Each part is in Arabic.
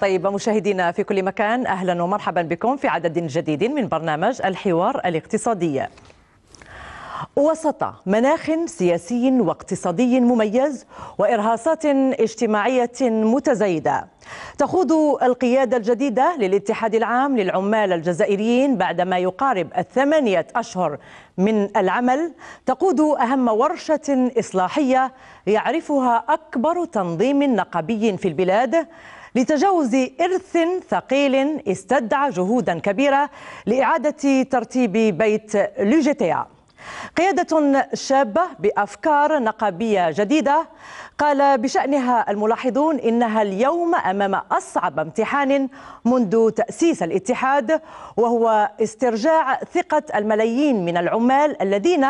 طيبة مشاهدينا في كل مكان أهلا ومرحبا بكم في عدد جديد من برنامج الحوار الاقتصادي وسط مناخ سياسي واقتصادي مميز وارهاصات اجتماعيه متزايده تخوض القياده الجديده للاتحاد العام للعمال الجزائريين بعد ما يقارب الثمانيه اشهر من العمل تقود اهم ورشه اصلاحيه يعرفها اكبر تنظيم نقابي في البلاد لتجاوز إرث ثقيل استدعى جهودا كبيرة لإعادة ترتيب بيت لوجيتيا قيادة شابة بأفكار نقابية جديدة قال بشأنها الملاحظون إنها اليوم أمام أصعب امتحان منذ تأسيس الاتحاد وهو استرجاع ثقة الملايين من العمال الذين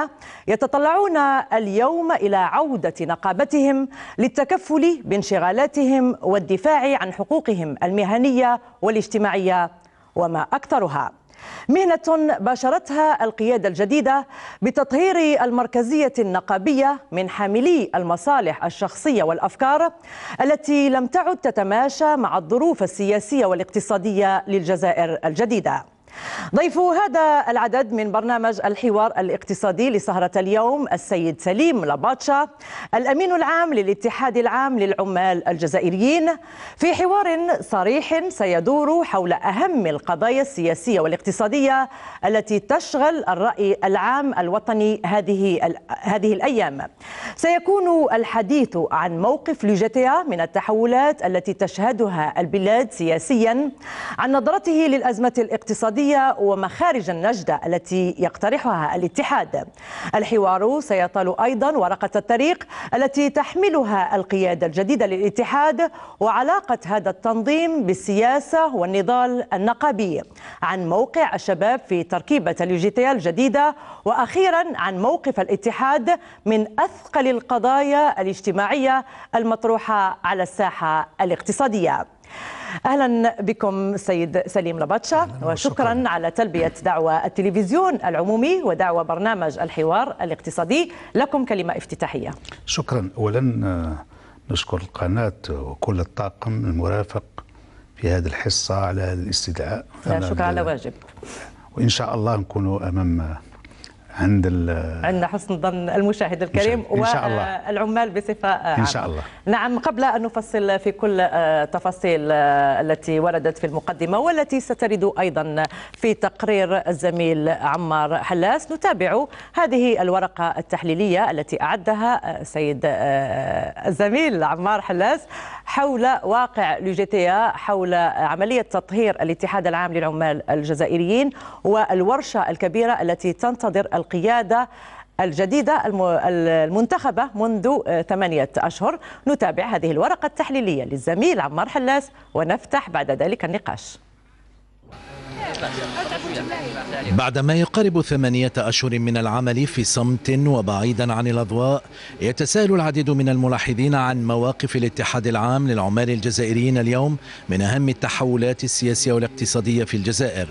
يتطلعون اليوم إلى عودة نقابتهم للتكفل بانشغالاتهم والدفاع عن حقوقهم المهنية والاجتماعية وما أكثرها مهنة باشرتها القيادة الجديدة بتطهير المركزية النقابية من حاملي المصالح الشخصية والأفكار التي لم تعد تتماشى مع الظروف السياسية والاقتصادية للجزائر الجديدة ضيف هذا العدد من برنامج الحوار الاقتصادي لسهرة اليوم السيد سليم لاباتشا الأمين العام للاتحاد العام للعمال الجزائريين في حوار صريح سيدور حول أهم القضايا السياسية والاقتصادية التي تشغل الرأي العام الوطني هذه هذه الأيام سيكون الحديث عن موقف لوجيتيا من التحولات التي تشهدها البلاد سياسيا عن نظرته للأزمة الاقتصادية الاقتصادية ومخارج النجدة التي يقترحها الاتحاد الحوار سيطال أيضا ورقة الطريق التي تحملها القيادة الجديدة للاتحاد وعلاقة هذا التنظيم بالسياسة والنضال النقابي عن موقع الشباب في تركيبة اليوجيتيا الجديدة وأخيرا عن موقف الاتحاد من أثقل القضايا الاجتماعية المطروحة على الساحة الاقتصادية أهلا بكم سيد سليم لباتشا وشكرا على تلبية دعوة التلفزيون العمومي ودعوة برنامج الحوار الاقتصادي لكم كلمة افتتاحية شكرا أولا آه، نشكر القناة وكل الطاقم المرافق في هذه الحصة على الاستدعاء لا شكرا على واجب وإن شاء الله نكون أمام عند عند حسن ظن المشاهد الكريم إن شاء الله. والعمال بصفة عامة إن شاء الله نعم قبل أن نفصل في كل التفاصيل آه، آه، التي وردت في المقدمة والتي سترد أيضا في تقرير الزميل عمار حلاس نتابع هذه الورقة التحليلية التي أعدها آه، سيد الزميل عمار حلاس حول واقع لوجيتيا حول عملية تطهير الاتحاد العام للعمال الجزائريين والورشة الكبيرة التي تنتظر القيادة الجديدة المنتخبة منذ آه، ثمانية أشهر نتابع هذه الورقة التحليلية للزميل عمار حلاس ونفتح بعد ذلك النقاش بعد ما يقارب ثمانية أشهر من العمل في صمت وبعيدا عن الأضواء يتساءل العديد من الملاحظين عن مواقف الاتحاد العام للعمال الجزائريين اليوم من أهم التحولات السياسية والاقتصادية في الجزائر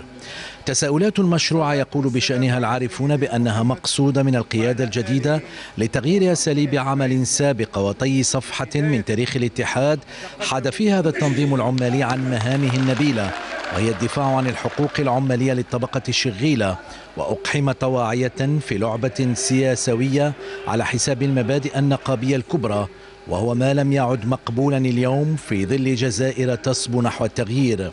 تساؤلات مشروعة يقول بشأنها العارفون بأنها مقصودة من القيادة الجديدة لتغيير أساليب عمل سابقة وطي صفحة من تاريخ الاتحاد حاد فيها هذا التنظيم العمالي عن مهامه النبيلة وهي الدفاع عن الحقوق العمالية للطبقة الشغيلة وأقحم طواعية في لعبة سياسوية على حساب المبادئ النقابية الكبرى وهو ما لم يعد مقبولا اليوم في ظل جزائر تصبو نحو التغيير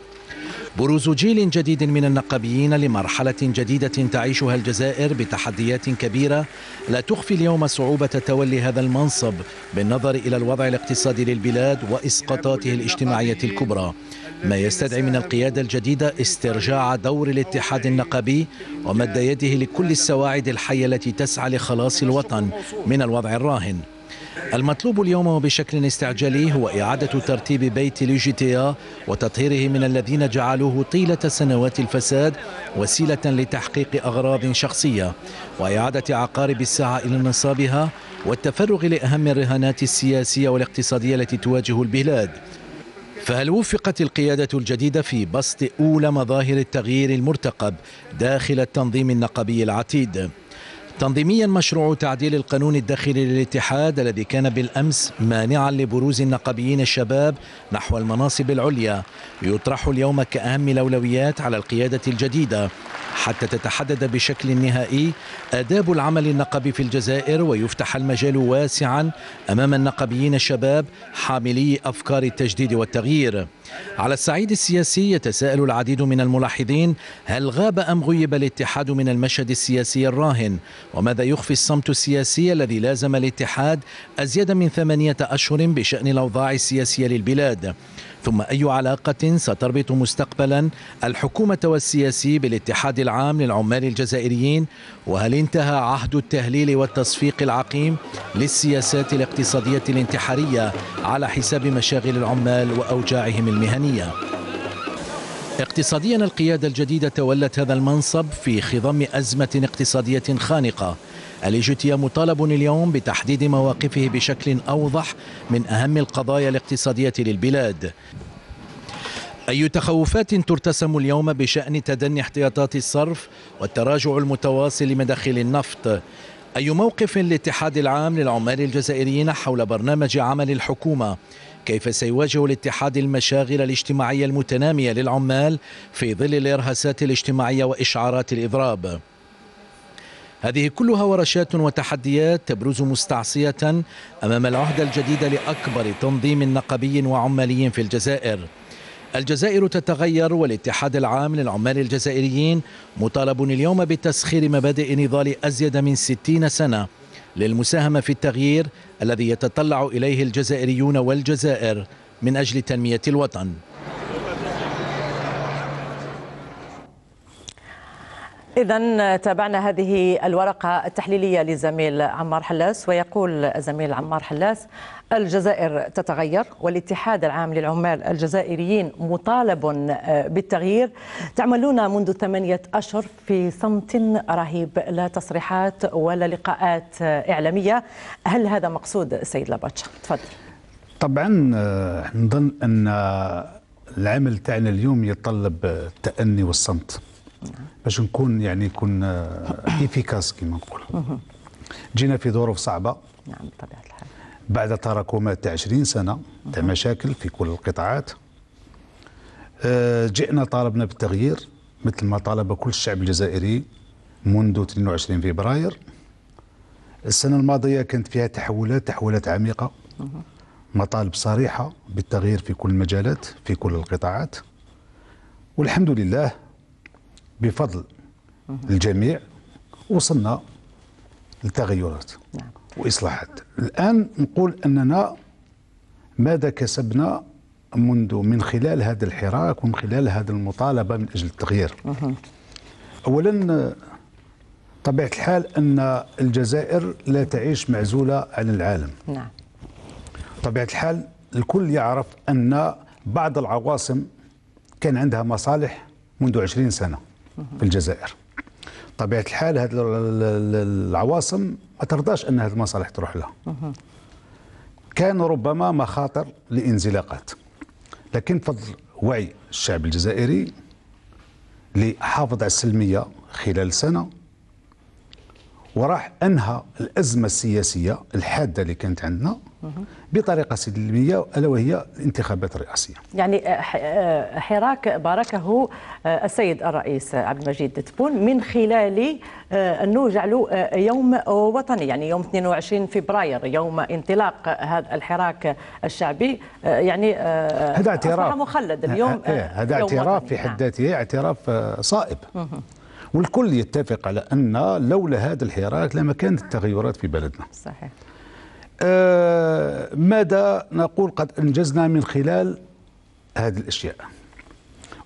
بروز جيل جديد من النقابيين لمرحلة جديدة تعيشها الجزائر بتحديات كبيرة لا تخفي اليوم صعوبة تولي هذا المنصب بالنظر إلى الوضع الاقتصادي للبلاد وإسقاطاته الاجتماعية الكبرى ما يستدعي من القيادة الجديدة استرجاع دور الاتحاد النقابي ومد يده لكل السواعد الحية التي تسعى لخلاص الوطن من الوضع الراهن المطلوب اليوم بشكل استعجالي هو إعادة ترتيب بيت ليجيتيا إيه وتطهيره من الذين جعلوه طيلة سنوات الفساد وسيلة لتحقيق أغراض شخصية وإعادة عقارب الساعة إلى نصابها والتفرغ لأهم الرهانات السياسية والاقتصادية التي تواجه البلاد فهل وفقت القيادة الجديدة في بسط أولى مظاهر التغيير المرتقب داخل التنظيم النقبي العتيد؟ تنظيميا مشروع تعديل القانون الداخلي للاتحاد الذي كان بالأمس مانعا لبروز النقابيين الشباب نحو المناصب العليا يطرح اليوم كأهم الأولويات على القيادة الجديدة حتى تتحدد بشكل نهائي آداب العمل النقبي في الجزائر ويفتح المجال واسعا أمام النقبيين الشباب حاملي أفكار التجديد والتغيير على الصعيد السياسي يتساءل العديد من الملاحظين هل غاب أم غيب الاتحاد من المشهد السياسي الراهن وماذا يخفي الصمت السياسي الذي لازم الاتحاد أزيد من ثمانية أشهر بشأن الأوضاع السياسية للبلاد ثم أي علاقة ستربط مستقبلا الحكومة والسياسي بالاتحاد العام للعمال الجزائريين وهل انتهى عهد التهليل والتصفيق العقيم للسياسات الاقتصادية الانتحارية على حساب مشاغل العمال وأوجاعهم المهنية اقتصاديا القيادة الجديدة تولت هذا المنصب في خضم أزمة اقتصادية خانقة الليجوتية مطالب اليوم بتحديد مواقفه بشكل أوضح من أهم القضايا الاقتصادية للبلاد أي تخوفات ترتسم اليوم بشأن تدني احتياطات الصرف والتراجع المتواصل لمداخل النفط أي موقف للاتحاد العام للعمال الجزائريين حول برنامج عمل الحكومة كيف سيواجه الاتحاد المشاغل الاجتماعية المتنامية للعمال في ظل الإرهاسات الاجتماعية وإشعارات الإضراب هذه كلها ورشات وتحديات تبرز مستعصية أمام العهدة الجديدة لأكبر تنظيم نقبي وعمالي في الجزائر الجزائر تتغير والاتحاد العام للعمال الجزائريين مطالب اليوم بتسخير مبادئ نضال أزيد من 60 سنة للمساهمة في التغيير الذي يتطلع إليه الجزائريون والجزائر من أجل تنمية الوطن إذا تابعنا هذه الورقة التحليلية للزميل عمار حلاس ويقول الزميل عمار حلاس الجزائر تتغير والاتحاد العام للعمال الجزائريين مطالب آه، بالتغيير تعملون منذ ثمانية أشهر في صمت رهيب لا تصريحات ولا لقاءات آه، إعلامية هل هذا مقصود سيد لاباتشا تفضل طبعا آه، نظن أن العمل تاعنا اليوم يتطلب التأني والصمت باش نكون يعني نكون افيكاس كما نقولوا جينا في ظروف صعبه نعم بطبيعه الحال بعد تراكمات تاع 20 سنه تاع مشاكل في كل القطاعات آه، جئنا طالبنا بالتغيير مثل ما طالب كل الشعب الجزائري منذ 22 فبراير السنة الماضية كانت فيها تحولات تحولات عميقة مطالب صريحة بالتغيير في كل المجالات في كل القطاعات والحمد لله بفضل الجميع وصلنا لتغيرات نعم. واصلاحات الان نقول اننا ماذا كسبنا منذ من خلال هذا الحراك ومن خلال هذا المطالبه من اجل التغيير مه. اولا طبيعه الحال ان الجزائر لا تعيش معزوله عن العالم نعم طبيعه الحال الكل يعرف ان بعض العواصم كان عندها مصالح منذ عشرين سنه في الجزائر طبيعة الحال هذه العواصم ما ترضاش أن هذه المصالح تروح لها كان ربما مخاطر لانزلاقات لكن بفضل وعي الشعب الجزائري لحافظ حافظ على السلمية خلال سنة وراح انهى الازمه السياسيه الحاده اللي كانت عندنا بطريقه سلميه الا وهي الانتخابات الرئاسيه. يعني آه، آه، حراك باركه آه، السيد الرئيس عبد المجيد تبون من خلال انه جعلوا يوم وطني يعني يوم 22 فبراير يوم انطلاق هذا الحراك الشعبي يعني هذا اعتراف مخلد اليوم هذا اعتراف في حد ذاته اعتراف صائب. والكل يتفق على أن لولا هذا الحراك لما كانت التغيرات في بلدنا صحيح آه ماذا نقول قد أنجزنا من خلال هذه الأشياء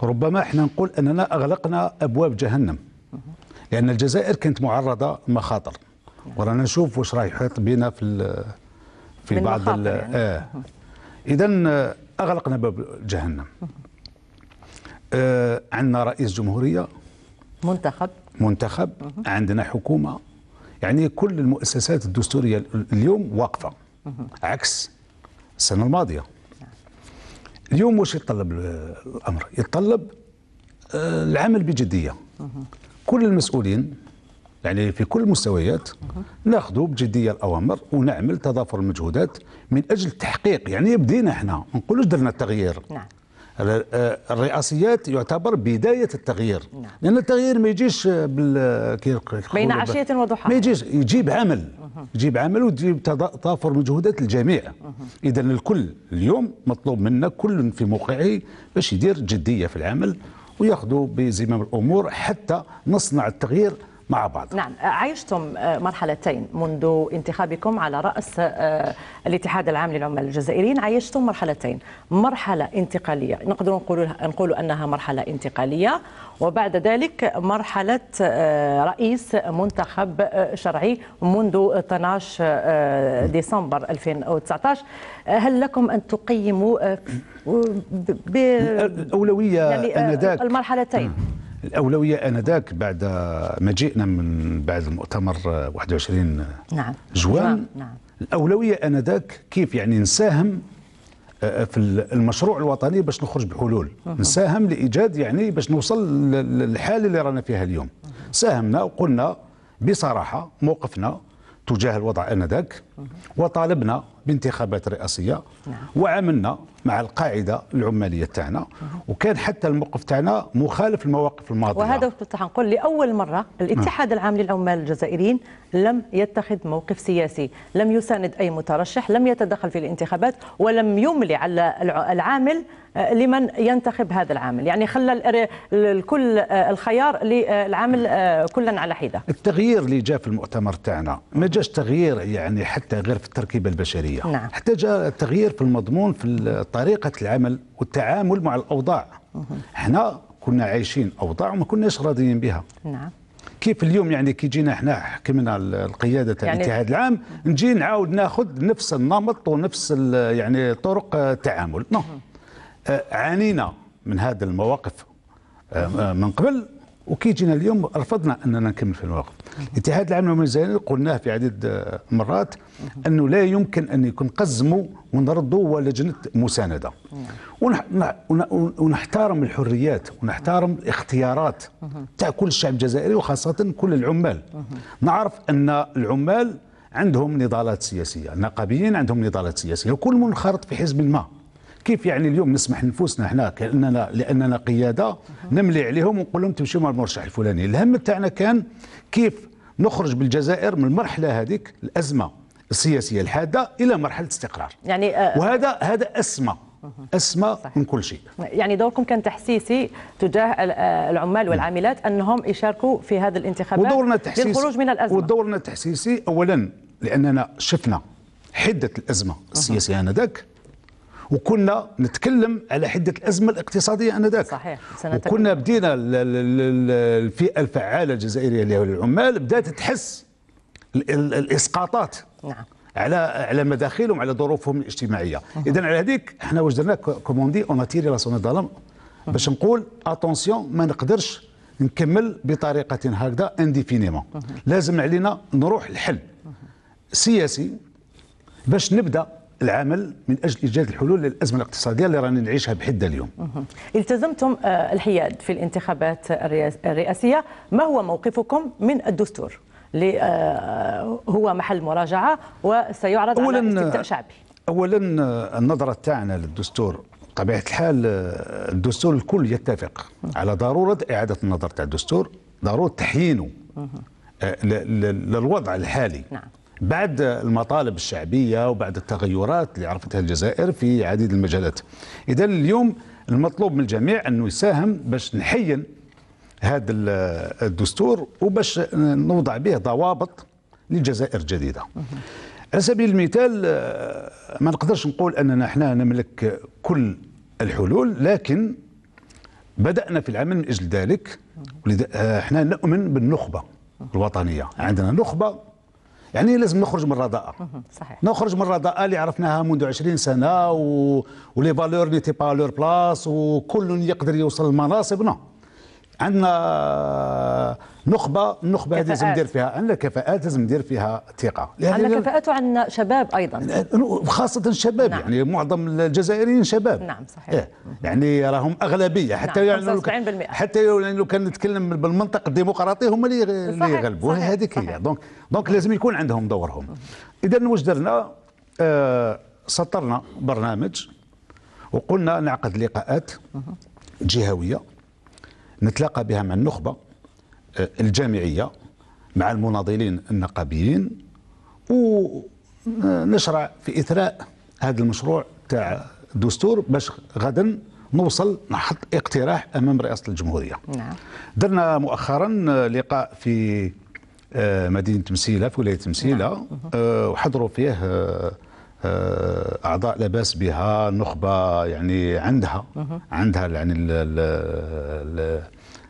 ربما احنا نقول أننا أغلقنا أبواب جهنم لأن الجزائر كانت معرضة مخاطر ورانا نشوف واش راه يحيط بنا في في بعض ال يعني. آه. إذا أغلقنا باب جهنم آه عندنا رئيس جمهورية منتخب منتخب مه. عندنا حكومة يعني كل المؤسسات الدستورية اليوم واقفة مه. عكس السنة الماضية اليوم واش يتطلب الأمر يتطلب آه، العمل بجدية مه. كل المسؤولين يعني في كل المستويات ناخذ بجديه الاوامر ونعمل تضافر المجهودات من اجل التحقيق يعني بدينا احنا ما نقولوش درنا التغيير نعم. آه، الرئاسيات يعتبر بدايه التغيير نعم. لان التغيير ما يجيش آه، بال بين عشيه وضحاها ما يجيش يجيب عمل يجيب عمل ويجيب تضافر مجهودات الجميع اذا الكل اليوم مطلوب منا كل في موقعه باش يدير جديه في العمل وياخذوا بزمام الامور حتى نصنع التغيير مع بعض نعم عشتم آه، مرحلتين منذ انتخابكم على رأس آه، الاتحاد العام للعمال الجزائريين عيشتم مرحلتين مرحلة انتقالية نقدر نقول نقول أنها مرحلة انتقالية وبعد ذلك مرحلة آه، رئيس منتخب شرعي منذ 12 ديسمبر 2019 هل لكم أن تقيموا ب... الأولوية يعني أنذاك المرحلتين الاولويه انذاك بعد مجيئنا من بعد المؤتمر 21 نعم. جوان نعم،, نعم. الاولويه انذاك كيف يعني نساهم آه، آه، في المشروع الوطني باش نخرج بحلول نساهم لايجاد يعني باش نوصل للحاله اللي رانا فيها اليوم ساهمنا وقلنا بصراحه موقفنا تجاه الوضع انذاك وطالبنا بانتخابات رئاسيه نعم. وعملنا مع القاعده العماليه تاعنا وكان حتى الموقف تاعنا مخالف المواقف الماضيه وهذا كنت نقول لاول مره الاتحاد نعم. العام للعمال الجزائريين لم يتخذ موقف سياسي لم يساند اي مترشح لم يتدخل في الانتخابات ولم يملي على العامل آه، لمن ينتخب هذا العامل يعني خلى الكل آه، الخيار للعامل آه، كلا على حده التغيير اللي جاء في المؤتمر تاعنا ما جاش تغيير يعني حتى غير في التركيبه البشريه نعم. حتى جاء تغيير في المضمون في طريقه العمل والتعامل مع الاوضاع احنا كنا عايشين اوضاع وما كناش راضيين بها نعم كيف اليوم يعني كي جينا احنا حكمنا القياده تاع يعني الاتحاد العام نجي نعاود ناخذ نفس النمط ونفس يعني طرق التعامل نو آه، عانينا من هذه المواقف آه، آه، من قبل وكي جينا اليوم رفضنا اننا نكمل في الموقف. الاتحاد العام للعمل الجزائري قلناه في عديد مرات انه لا يمكن ان يكون قزموا ونردوا ولجنه مسانده. ونحترم الحريات ونحترم الاختيارات تاع كل الشعب الجزائري وخاصه كل العمال. نعرف ان العمال عندهم نضالات سياسيه، النقابيين عندهم نضالات سياسيه، وكل منخرط في حزب ما. كيف يعني اليوم نسمح لنفوسنا احنا كاننا لاننا قياده نملي عليهم ونقول لهم تمشوا مع المرشح الفلاني الهم تاعنا كان كيف نخرج بالجزائر من المرحله هذيك الازمه السياسيه الحاده الى مرحله استقرار يعني آه وهذا هذا اسمى اسمى صحيح. من كل شيء يعني دوركم كان تحسيسي تجاه آه، العمال والعاملات انهم يشاركوا في هذا الانتخابات ودورنا تحسيسي للخروج من الازمه ودورنا التحسيسي اولا لاننا شفنا حده الازمه السياسيه انذاك وكنا نتكلم على حده الازمه الاقتصاديه انذاك صحيح وكنا بدينا الفئه الفعاله الجزائريه للعمال بدات تحس الاسقاطات نعم على على مداخلهم على ظروفهم الاجتماعيه اذا على هذيك احنا وجدنا كوموندي اون اتيري لا سون باش نقول اتونسيون ما نقدرش نكمل بطريقه هكذا انديفينيمون لازم علينا نروح الحل سياسي باش نبدا العمل من اجل ايجاد الحلول للازمه الاقتصاديه اللي رانا نعيشها بحده اليوم. التزمتم آه، الحياد في الانتخابات الرئاسيه، ما هو موقفكم من الدستور؟ اللي آه، هو محل مراجعه وسيعرض على استفتاء شعبي. اولا آه، النظره تاعنا للدستور طبيعه الحال الدستور الكل يتفق على ضروره اعاده النظر تاع الدستور، ضروره تحيينه للوضع الحالي. نعم. بعد المطالب الشعبية وبعد التغيرات اللي عرفتها الجزائر في عديد المجالات إذا اليوم المطلوب من الجميع أنه يساهم باش نحين هذا الدستور وباش نوضع به ضوابط للجزائر الجديده على سبيل المثال ما نقدرش نقول أننا احنا نملك كل الحلول لكن بدأنا في العمل من أجل ذلك احنا نؤمن بالنخبة الوطنية عندنا نخبة يعني لازم نخرج من الرداءة صحيح نخرج من الرداءة اللي عرفناها منذ 20 سنة و... ولي فالور نيتي با لور بلاص وكل يقدر يوصل للمناصب نو عندنا نخبه النخبه هذه لازم ندير فيها عندنا كفاءات لازم ندير فيها ثقه عندنا كفاءات وعندنا شباب ايضا خاصه الشباب نعم. يعني معظم الجزائريين شباب نعم صحيح إيه، يعني راهم اغلبيه حتى نعم. يعني حتى يعني لو كان نتكلم بالمنطق الديمقراطي هم اللي اللي يغلبوا هذيك هي دونك دونك لازم يكون عندهم دورهم اذا واش درنا آه سطرنا برنامج وقلنا نعقد لقاءات جهويه نتلاقى بها مع النخبة آه، الجامعية مع المناضلين النقابيين ونشرع آه، في إثراء هذا المشروع تاع الدستور باش غدا نوصل نحط اقتراح أمام رئاسة الجمهورية نعم. درنا مؤخرا لقاء في آه، مدينة مسيلة في ولاية مسيلة نعم. وحضروا فيه آه، اعضاء لا باس بها نخبه يعني عندها عندها يعني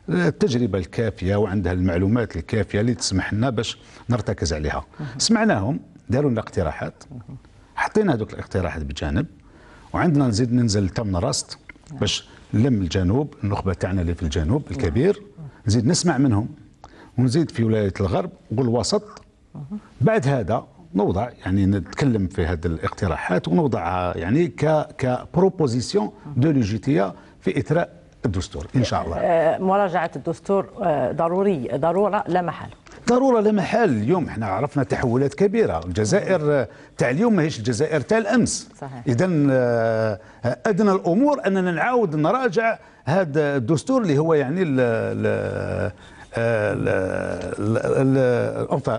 التجربه الكافيه وعندها المعلومات الكافيه اللي تسمح لنا باش نرتكز عليها سمعناهم داروا لنا اقتراحات حطينا هذوك الاقتراحات بجانب وعندنا نزيد ننزل تم راست نعم. باش نلم الجنوب النخبه تاعنا اللي في الجنوب نعم. الكبير نزيد نسمع منهم ونزيد في ولايه الغرب والوسط بعد هذا نوضع يعني نتكلم في هذه الاقتراحات ونوضعها يعني ك كبروبوزيسيون دو لوجيتيا في اثراء الدستور ان شاء الله آه، مراجعه الدستور آه، ضروري ضروره لا محاله ضروره لا محال اليوم احنا عرفنا تحولات كبيره الجزائر تاع اليوم ماهيش الجزائر تاع الامس اذا آه، ادنى الامور اننا نعاود نراجع هذا الدستور اللي هو يعني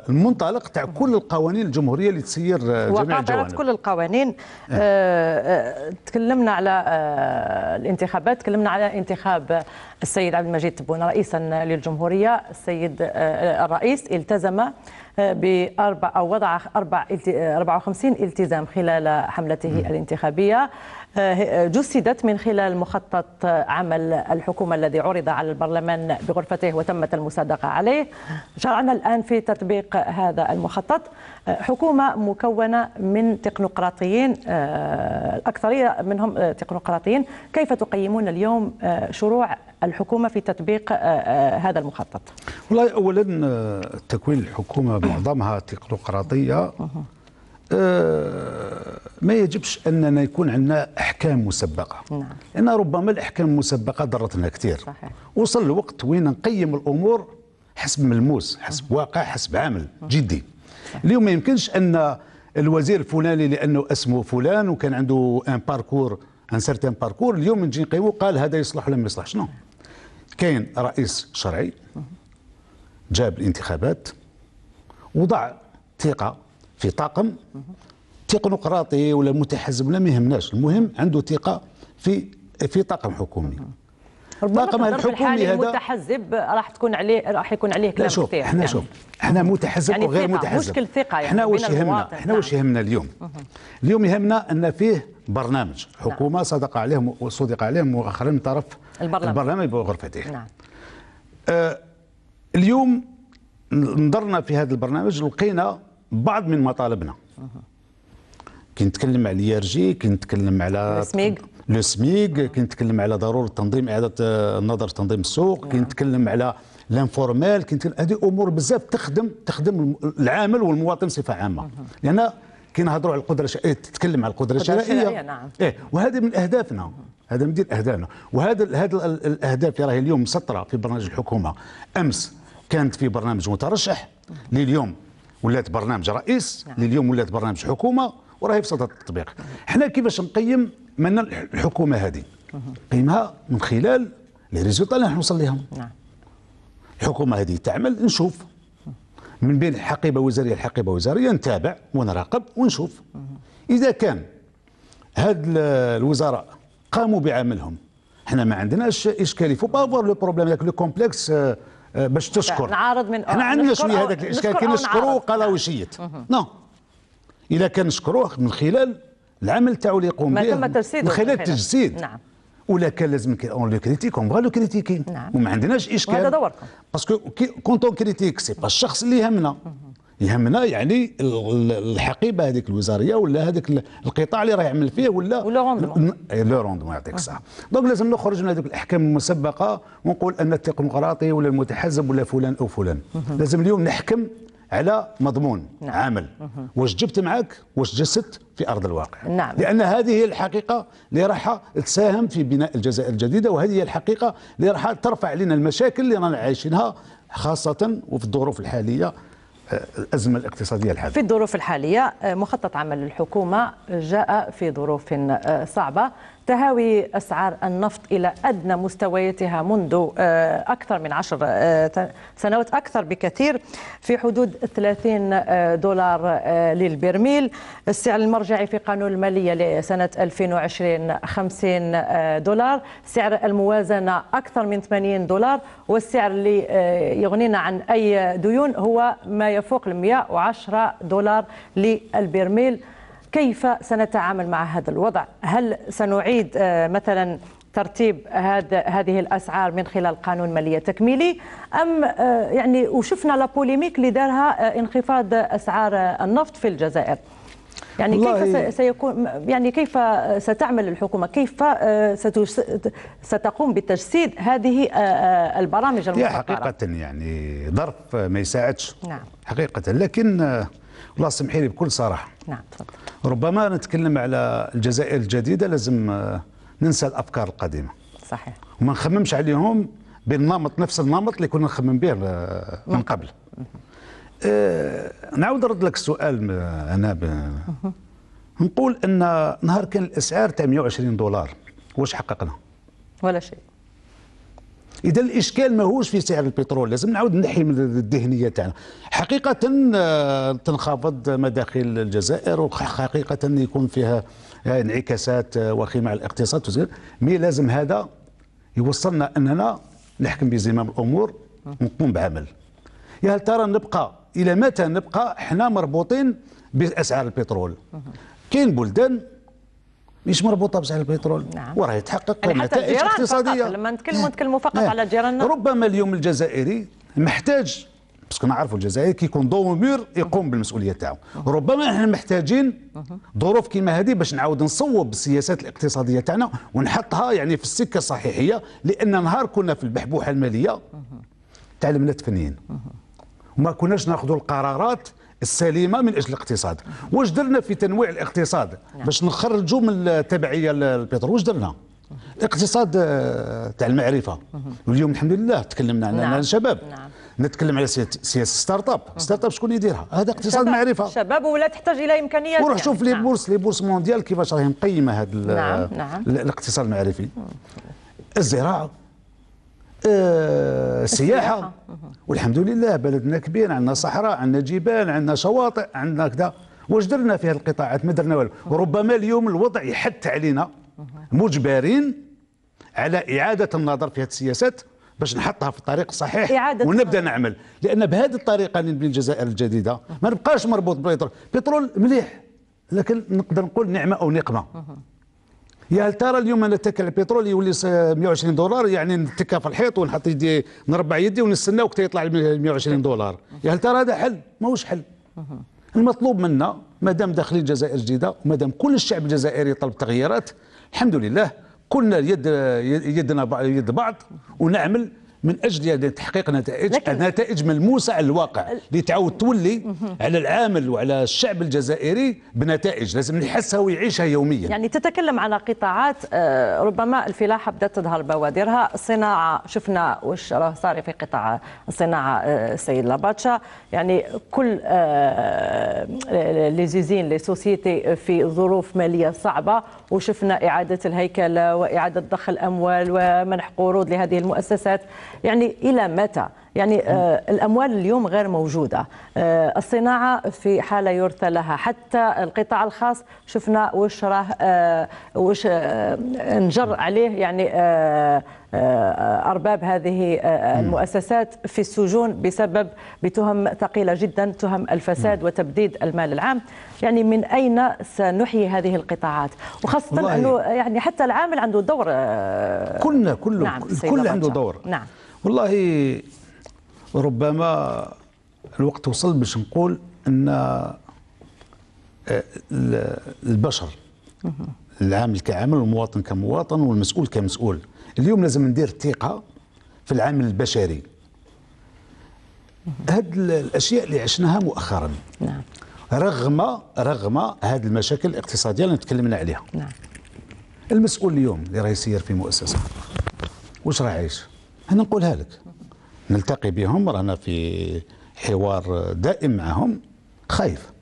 المنطلق تاع كل القوانين الجمهوريه اللي تسير آه، جميع الجوانب كل القوانين آه. آه، تكلمنا على الانتخابات تكلمنا على انتخاب السيد عبد المجيد تبون رئيسا للجمهوريه السيد الرئيس التزم باربع او وضع اربع 54 التزام خلال حملته الانتخابيه جسدت من خلال مخطط عمل الحكومة الذي عرض على البرلمان بغرفته وتمت المصادقة عليه شرعنا الآن في تطبيق هذا المخطط حكومة مكونة من تقنقراطيين آه، الأكثرية منهم آه، تقنقراطيين كيف تقيمون اليوم آه، شروع الحكومة في تطبيق هذا المخطط؟ والله أولا تكوين الحكومة معظمها تقنقراطية آه، ما يجبش اننا يكون عندنا احكام مسبقه نعم. لان ربما الاحكام المسبقه ضرتنا كثير صحيح. وصل الوقت وين نقيم الامور حسب ملموس حسب مم. واقع حسب عامل مم. جدي صحيح. اليوم ما يمكنش ان الوزير الفلاني لانه اسمه فلان وكان عنده ان باركور ان سيرتان باركور اليوم نجي نقيمو قال هذا يصلح ولا ما يصلحش نو كاين رئيس شرعي جاب الانتخابات وضع ثقه في طاقم تقنقراطي ولا متحزب ولا ما يهمناش المهم عنده ثقه في في طاقم حكومي طاقم الحكومي هذا المتحزب راح تكون عليه راح يكون عليه كلام شوف كثير احنا يعني شوف احنا يعني متحزب يعني وغير متحزب مشكل ثقه يعني احنا واش يهمنا احنا واش نعم. يهمنا اليوم اليوم يهمنا ان فيه برنامج نعم. حكومه نعم. صدق عليهم وصدق عليهم مؤخرا من طرف البرلمان البرلمان بغرفتيه نعم آه اليوم نظرنا في هذا البرنامج لقينا بعض من مطالبنا كنتكلم على اليارجي e كنتكلم على السميغ لو سميغ كنتكلم على ضروره تنظيم اعاده النظر تنظيم السوق كنتكلم على لانفورمال كنتكلم هذه امور بزاف تخدم تخدم العامل والمواطن بصفه عامه mm-hmm. لان كنهضروا على القدره الشرائيه تتكلم على القدره الشرائيه نعم ايه وهذه من اهدافنا هذا من اهدافنا وهذا هذا الاهداف اللي راهي اليوم مسطره في برنامج الحكومه امس كانت في برنامج مترشح mm-hmm. لليوم ولات برنامج رئيس نعم. لليوم ولات برنامج حكومه وراهي في صدد التطبيق حنا كيفاش نقيم من الحكومه هذه قيمها من خلال لي اللي اللي نوصل لهم نعم. الحكومه هذه تعمل نشوف من بين حقيبه وزاريه لحقيبه وزاريه نتابع ونراقب ونشوف اذا كان هاد الوزراء قاموا بعملهم احنا ما عندناش اشكاليه فو با افوار لو بروبليم لو كومبلكس آه، باش تشكر نعارض من احنا عندنا شويه هذاك الاشكال كي نشكروه قروشيه نو اذا كان نشكروه من خلال العمل تاعو اللي يقوم به من خلال التجسيد نعم ولا كان لازم اون لو كريتيك اون لو كريتيكين نعم وما عندناش اشكال هذا دوركم باسكو كونت اون كريتيك سي با الشخص اللي يهمنا يهمنا يعني الحقيبه هذيك الوزاريه ولا هذاك القطاع اللي راه يعمل فيه ولا ولا روندمون إيه، لو روندمون يعطيك الصحه دونك لازم نخرج من هذوك الاحكام المسبقه ونقول ان التقنقراطي ولا المتحزب ولا فلان او فلان لازم اليوم نحكم على مضمون نعم. عامل واش جبت معك واش جسدت في ارض الواقع نعم. لان هذه هي الحقيقه اللي راح تساهم في بناء الجزائر الجديده وهذه هي الحقيقه اللي راح ترفع لنا المشاكل اللي رانا عايشينها خاصه وفي الظروف الحاليه الأزمة الاقتصادية الحالية في الظروف الحالية مخطط عمل الحكومة جاء في ظروف صعبة تهاوي أسعار النفط إلى أدنى مستوياتها منذ آه، أكثر من عشر آه، سنوات أكثر بكثير في حدود 30 آه، دولار للبرميل السعر المرجعي في قانون المالية لسنة 2020 50 دولار سعر الموازنة أكثر من 80 دولار والسعر اللي يغنينا عن أي ديون هو ما يفوق ال 110 دولار للبرميل كيف سنتعامل مع هذا الوضع هل سنعيد آه، مثلا ترتيب هذا هذه الاسعار من خلال قانون ماليه تكميلي ام آه، يعني وشفنا لا بوليميك اللي دارها انخفاض اسعار النفط في الجزائر يعني كيف سيكون يعني كيف ستعمل الحكومه كيف آه، ستقوم بتجسيد هذه البرامج المحقره حقيقه يعني ظرف ما يساعدش نعم حقيقه لكن الله سمحي لي بكل صراحه نعم تفضل ربما نتكلم على الجزائر الجديده لازم آه، ننسى الافكار القديمه صحيح وما نخممش عليهم بالنمط نفس النمط اللي كنا نخمم به آه، من قبل آه نعاود نرد لك السؤال آه، انا نقول ان نهار كان الاسعار تاع 120 دولار واش حققنا ولا شيء اذا الاشكال ماهوش في سعر البترول لازم نعاود نحي من الذهنيه تاعنا حقيقه آه، تنخفض مداخل الجزائر وحقيقه يكون فيها انعكاسات آه، وخيمه على الاقتصاد وزير مي لازم هذا يوصلنا اننا نحكم بزمام الامور ونقوم بعمل يا هل ترى نبقى الى متى نبقى احنا مربوطين باسعار البترول كاين بلدان مش مربوطه بسعر البترول نعم. وراه يتحقق يعني نتائج اقتصاديه لما نتكلموا إيه. نتكلموا فقط نعم. على جيراننا ربما اليوم الجزائري محتاج باسكو نعرفوا الجزائر كيكون دو مير يقوم بالمسؤوليه تاعو ربما احنا محتاجين ظروف كيما هذه باش نعاود نصوب السياسات الاقتصاديه تاعنا ونحطها يعني في السكه الصحيحيه لان نهار كنا في البحبوحه الماليه تعلمنا تفنين وما كناش ناخذوا القرارات السليمه من اجل الاقتصاد واش درنا في تنويع الاقتصاد نعم. باش نخرجوا من التبعيه للبترول واش درنا الاقتصاد آه، تاع المعرفه واليوم الحمد لله تكلمنا على نعم. الشباب نعم. نتكلم على سياسه ستارت اب ستارت اب شكون يديرها هذا اقتصاد معرفه شباب ولا تحتاج الى امكانيات وروح شوف يعني. لي نعم. بورس لي بورس مونديال كيفاش راهي مقيمه هذا نعم. نعم. الاقتصاد المعرفي الزراعه آه السياحه والحمد لله بلدنا كبير عندنا صحراء عندنا جبال عندنا شواطئ عندنا كذا واش درنا في هذه القطاعات ما درنا والو ربما اليوم الوضع يحت علينا مجبرين على اعاده النظر في هذه السياسات باش نحطها في الطريق الصحيح إعادة ونبدا صحيح. نعمل لان بهذه الطريقه اللي نبني الجزائر الجديده ما نبقاش مربوط بالبترول بترول مليح لكن نقدر نقول نعمه او نقمه يا هل ترى اليوم انا على البترول يولي 120 دولار يعني نتكى في الحيط ونحط يدي نربع يدي ونستنى وقت يطلع 120 دولار يا هل ترى هذا حل ماهوش حل المطلوب منا مادام داخلين الجزائر جديده ومادام كل الشعب الجزائري يطلب تغييرات الحمد لله كلنا يد يدنا يد بعض ونعمل من اجل تحقيق نتائج نتائج ملموسه على الواقع اللي تعاود تولي على العامل وعلى الشعب الجزائري بنتائج لازم يحسها ويعيشها يوميا يعني تتكلم على قطاعات آه، ربما الفلاحه بدات تظهر بوادرها الصناعه شفنا واش راه صار في قطاع الصناعه آه، السيد لاباتشا يعني كل لي زيزين لي سوسيتي في ظروف ماليه صعبه وشفنا اعاده الهيكله واعاده ضخ الاموال ومنح قروض لهذه المؤسسات يعني إلى متى؟ يعني آه، الأموال اليوم غير موجودة آه، الصناعة في حالة يرثى لها حتى القطاع الخاص شفنا وش راه آه، وش نجر عليه يعني أرباب هذه المؤسسات في السجون بسبب بتهم ثقيلة جدا تهم الفساد وتبديد المال العام يعني من أين سنحيي هذه القطاعات وخاصة أنه يعني حتى العامل عنده دور كلنا كله نعم كل عنده دور نعم والله ربما الوقت وصل باش نقول ان آه، البشر العامل كعامل والمواطن كمواطن والمسؤول كمسؤول اليوم لازم ندير الثقه في العامل البشري هاد الاشياء اللي عشناها مؤخرا نعم رغم رغم هذه المشاكل الاقتصاديه اللي تكلمنا عليها نعم المسؤول اليوم اللي راه يسير في مؤسسه واش راه عايش أنا نقولها لك نلتقي بهم رانا في حوار دائم معهم خايف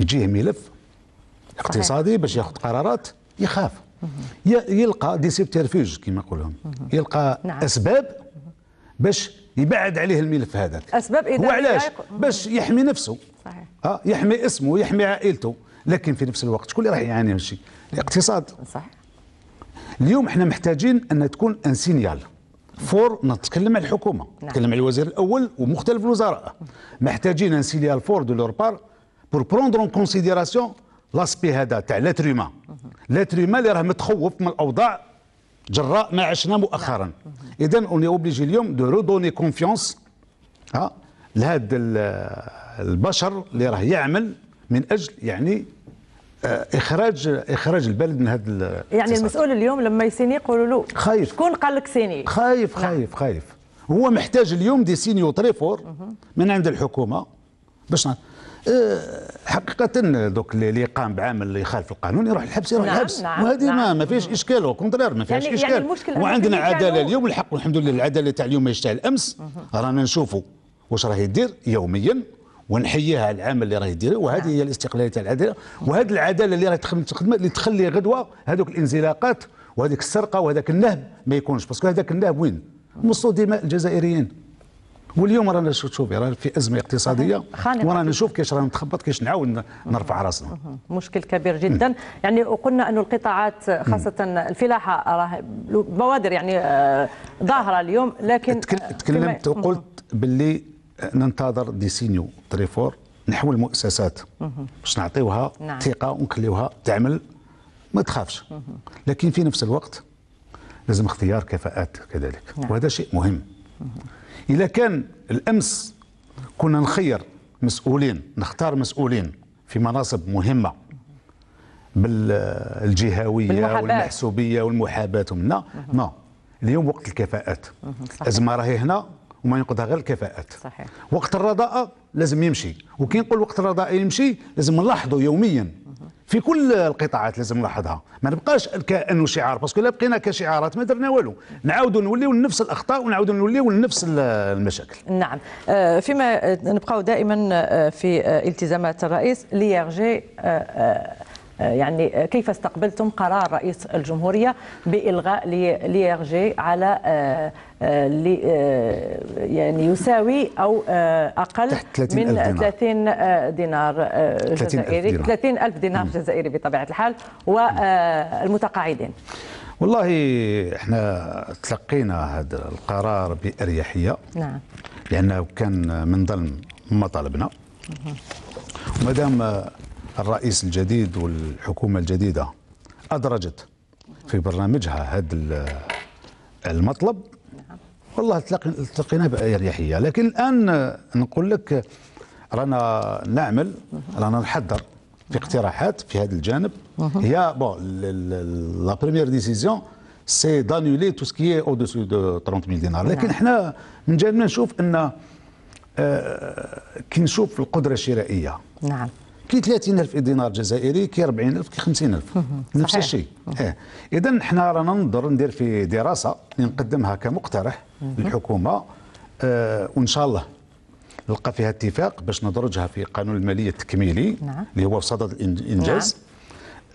يجيه ملف اقتصادي باش ياخذ قرارات يخاف يلقى دي كما يقولهم يلقى نعم. اسباب باش يبعد عليه الملف هذاك اسباب اذا وعلاش باش يحمي نفسه صحيح اه يحمي اسمه يحمي عائلته لكن في نفس الوقت شكون اللي راح يعاني من الشيء الاقتصاد صحيح اليوم احنا محتاجين ان تكون ان سينيال فور نتكلم على الحكومه نعم. نتكلم على الوزير الاول ومختلف الوزراء محتاجين ان سينيال فور دو لور بار بور بروندر اون كونسيديراسيون لاسبي هذا تاع لاتر هيومان لاتر اللي راه متخوف من الاوضاع جراء ما عشنا مؤخرا اذا اوني اوبليجي اليوم دو رودوني كونفيونس ها لهذا البشر اللي راه يعمل من اجل يعني آه، اخراج اخراج البلد من هذا يعني المسؤول اليوم لما يسيني يقولوا له خايف شكون قال لك سيني خايف نعم. خايف خايف هو محتاج اليوم دي سينيو تريفور من عند الحكومه باش آه، حقيقة دوك اللي قام بعمل اللي يخالف القانون يروح الحبس يروح نعم الحبس نعم وهذه نعم ما ما فيهاش اشكال كونترير ما فيهاش يعني-, يعني اشكال يعني وعندنا عدالة اليوم الحق والحمد لله العدالة تاع اليوم ما تاع الامس رانا نشوفوا واش راهي يدير يوميا ونحييها على العمل اللي راه يديره وهذه نعم. هي الاستقلاليه تاع العداله وهذه العداله اللي راه تخدم اللي تخلي غدوه هذوك الانزلاقات وهذيك السرقه وهذاك النهب ما يكونش باسكو هذاك النهب وين؟ وصلوا دماء الجزائريين واليوم رانا شوفي رانا في ازمه اقتصاديه ورانا نشوف كيش رانا نتخبط كيش نعاود نرفع راسنا مشكل كبير جدا يعني قلنا انه القطاعات خاصه الفلاحه راه بوادر يعني آه، ظاهره اليوم لكن تكلمت آه، وقلت باللي ننتظر دي سينيو تريفور نحو المؤسسات باش نعطيوها نعم. ثقه ونخليوها تعمل ما تخافش لكن في نفس الوقت لازم اختيار كفاءات كذلك نعم. وهذا شيء مهم اذا كان الامس كنا نخير مسؤولين نختار مسؤولين في مناصب مهمه بالجهويه والمحسوبيه والمحاباه ومنا نو اليوم وقت الكفاءات الازمه راهي هنا وما ينقضها غير الكفاءات صحيح. وقت الرضاء لازم يمشي وكي نقول وقت الرضاء يمشي لازم نلاحظه يوميا في كل القطاعات لازم نلاحظها ما نبقاش كانه شعار باسكو لا بقينا كشعارات ما درنا والو نعاودوا نوليو لنفس الاخطاء ونعاودوا نوليو لنفس المشاكل نعم آه، فيما نبقاو دائما آه، في آه، التزامات الرئيس لي جي آه، يعني آه، كيف استقبلتم قرار رئيس الجمهورية بإلغاء ليرجي على آه، يعني يساوي أو أقل 30 من ألف 30 دينار جزائري 30 ألف دينار جزائري بطبيعة الحال والمتقاعدين والله احنا تلقينا هذا القرار بأريحية نعم لأنه كان من ضمن مطالبنا ومادام الرئيس الجديد والحكومة الجديدة أدرجت في برنامجها هذا المطلب والله تلقينا بأريحية لكن الآن نقول لك رانا نعمل رانا نحضر في اقتراحات في هذا الجانب هي بون لا بريمير ديسيزيون سي دانيولي تو سكي او دو 30 ميل دينار لكن حنا من جانبنا نشوف ان آه، كي نشوف القدره الشرائيه نعم كي 30000 دينار جزائري كي 40000 كي 50000 نفس الشيء اه اذا حنا رانا ننظر ندير في دراسه اللي نقدمها كمقترح للحكومه آه وان شاء الله نلقى فيها اتفاق باش ندرجها في قانون الماليه التكميلي نعم. اللي هو في صدد الانجاز نعم.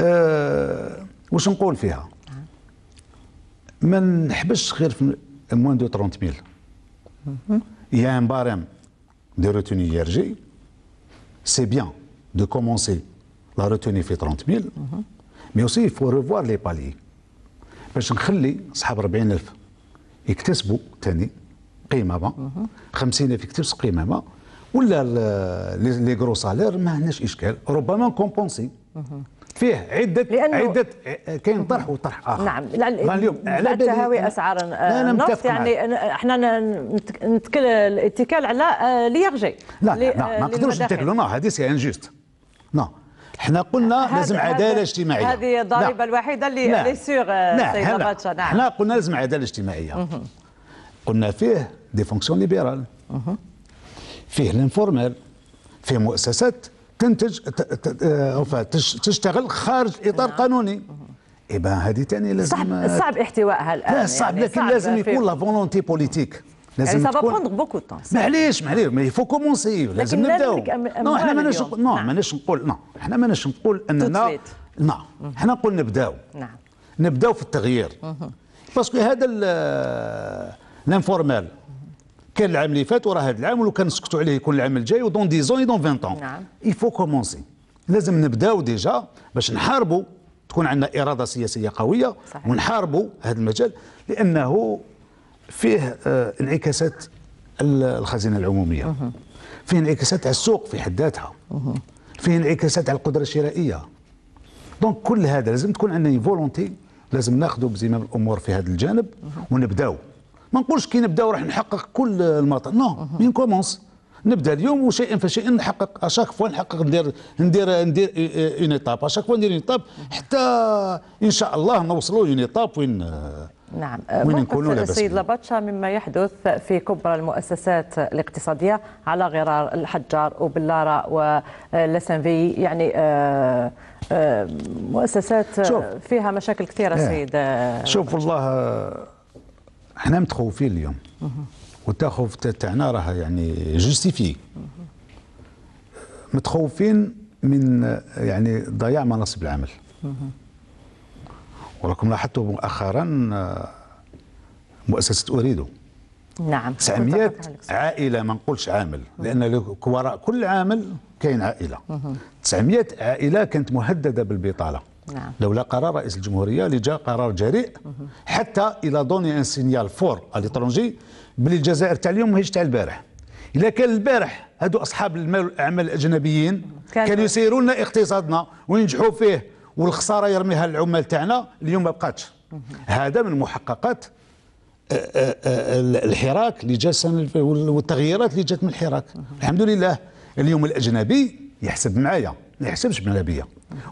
آه واش نقول فيها نعم. ما نحبش غير في موان دو 30 ميل يا ان بارام دي روتوني يرجي سي بيان de commencer la retenue في 30000 mm -hmm. mais aussi il faut revoir les paliers باش نخلي صحاب 40000 يكتسبوا ثاني قيمه ما 50000 يكتسبوا قيمه ما ولا لي غرو سالير ما عندناش اشكال ربما نكومبونسي فيه عدة لأنه عدة كاين طرح وطرح آخر نعم اليوم على تهاوي أسعار النفط يعني احنا نتكل الاتكال على آه، ليرجي لا لا ما آه، نقدروش نتكلوا هذه سي انجوست نعم احنا قلنا لازم عداله اجتماعيه هذه الضريبه نعم. الوحيده اللي نعم. لي سيغ نعم. سيد باتشا نعم احنا قلنا لازم عداله اجتماعيه قلنا فيه دي فونكسيون ليبرال فيه الانفورمال فيه مؤسسات تنتج آه، تشتغل خارج اطار نعم. قانوني إيه هذه ثاني لازم صعب صعب احتوائها الان لا صعب يعني لكن صعب لازم يكون لا فولونتي بوليتيك لازم يعني تكون سافا بوكو طون معليش معليش مي فو كومونسي لازم نبداو نو احنا ماناش نعم. نقول نو نعم، ماناش نقول نو احنا ماناش نقول اننا نو احنا نقول نبداو نعم نبداو في التغيير باسكو هذا الانفورمال كان العام اللي فات وراه هذا العام ولو كان نسكتوا عليه يكون العام الجاي ودون دي زون دون 20 طون نعم يفو كومونسي لازم نبداو ديجا باش نحاربوا تكون عندنا اراده سياسيه قويه ونحاربوا هذا المجال لانه فيه آه، انعكاسات الخزينه العموميه فيه انعكاسات على السوق في حد ذاتها فيه انعكاسات على القدره الشرائيه دونك كل هذا لازم تكون عندنا فولونتي لازم ناخذوا بزمام الامور في هذا الجانب ونبداو ما نقولش كي نبداو راح نحقق كل المطر نو مين كومونس نبدا اليوم وشيئا فشيئا نحقق اشاك فوا نحقق ندير ندير ندير اون ايتاب اشاك فوا ندير اون ايتاب حتى ان شاء الله نوصلوا اون ايتاب وين آه، نعم موقف السيد لاباتشا مما يحدث في كبرى المؤسسات الاقتصادية على غرار الحجار وبلارة ولسنفي يعني آه، آه، مؤسسات آه، شوف. فيها مشاكل كثيرة إيه. اه. سيد شوف والله احنا متخوفين اليوم والتخوف تاعنا راه يعني جوستيفي متخوفين من يعني ضياع مناصب العمل ولكم لاحظتوا مؤخرا آه، مؤسسة أريدو نعم 900 عائلة ما نقولش عامل لأن وراء كل عامل كاين عائلة 900 عائلة كانت مهددة بالبطالة نعم. لولا قرار رئيس الجمهورية اللي جاء قرار جريء حتى إلى دوني ان سينيال فور اليترونجي بلي الجزائر تاع اليوم ماهيش تاع البارح إذا كان البارح هادو أصحاب المال الأعمال الأجنبيين كانوا يسيروا لنا اقتصادنا وينجحوا فيه والخساره يرميها العمال تاعنا اليوم ما بقاتش هذا من محققات آه، آه، آه، الحراك اللي جا والتغييرات اللي جات من الحراك الحمد لله اليوم الاجنبي يحسب معايا ما يحسبش بيا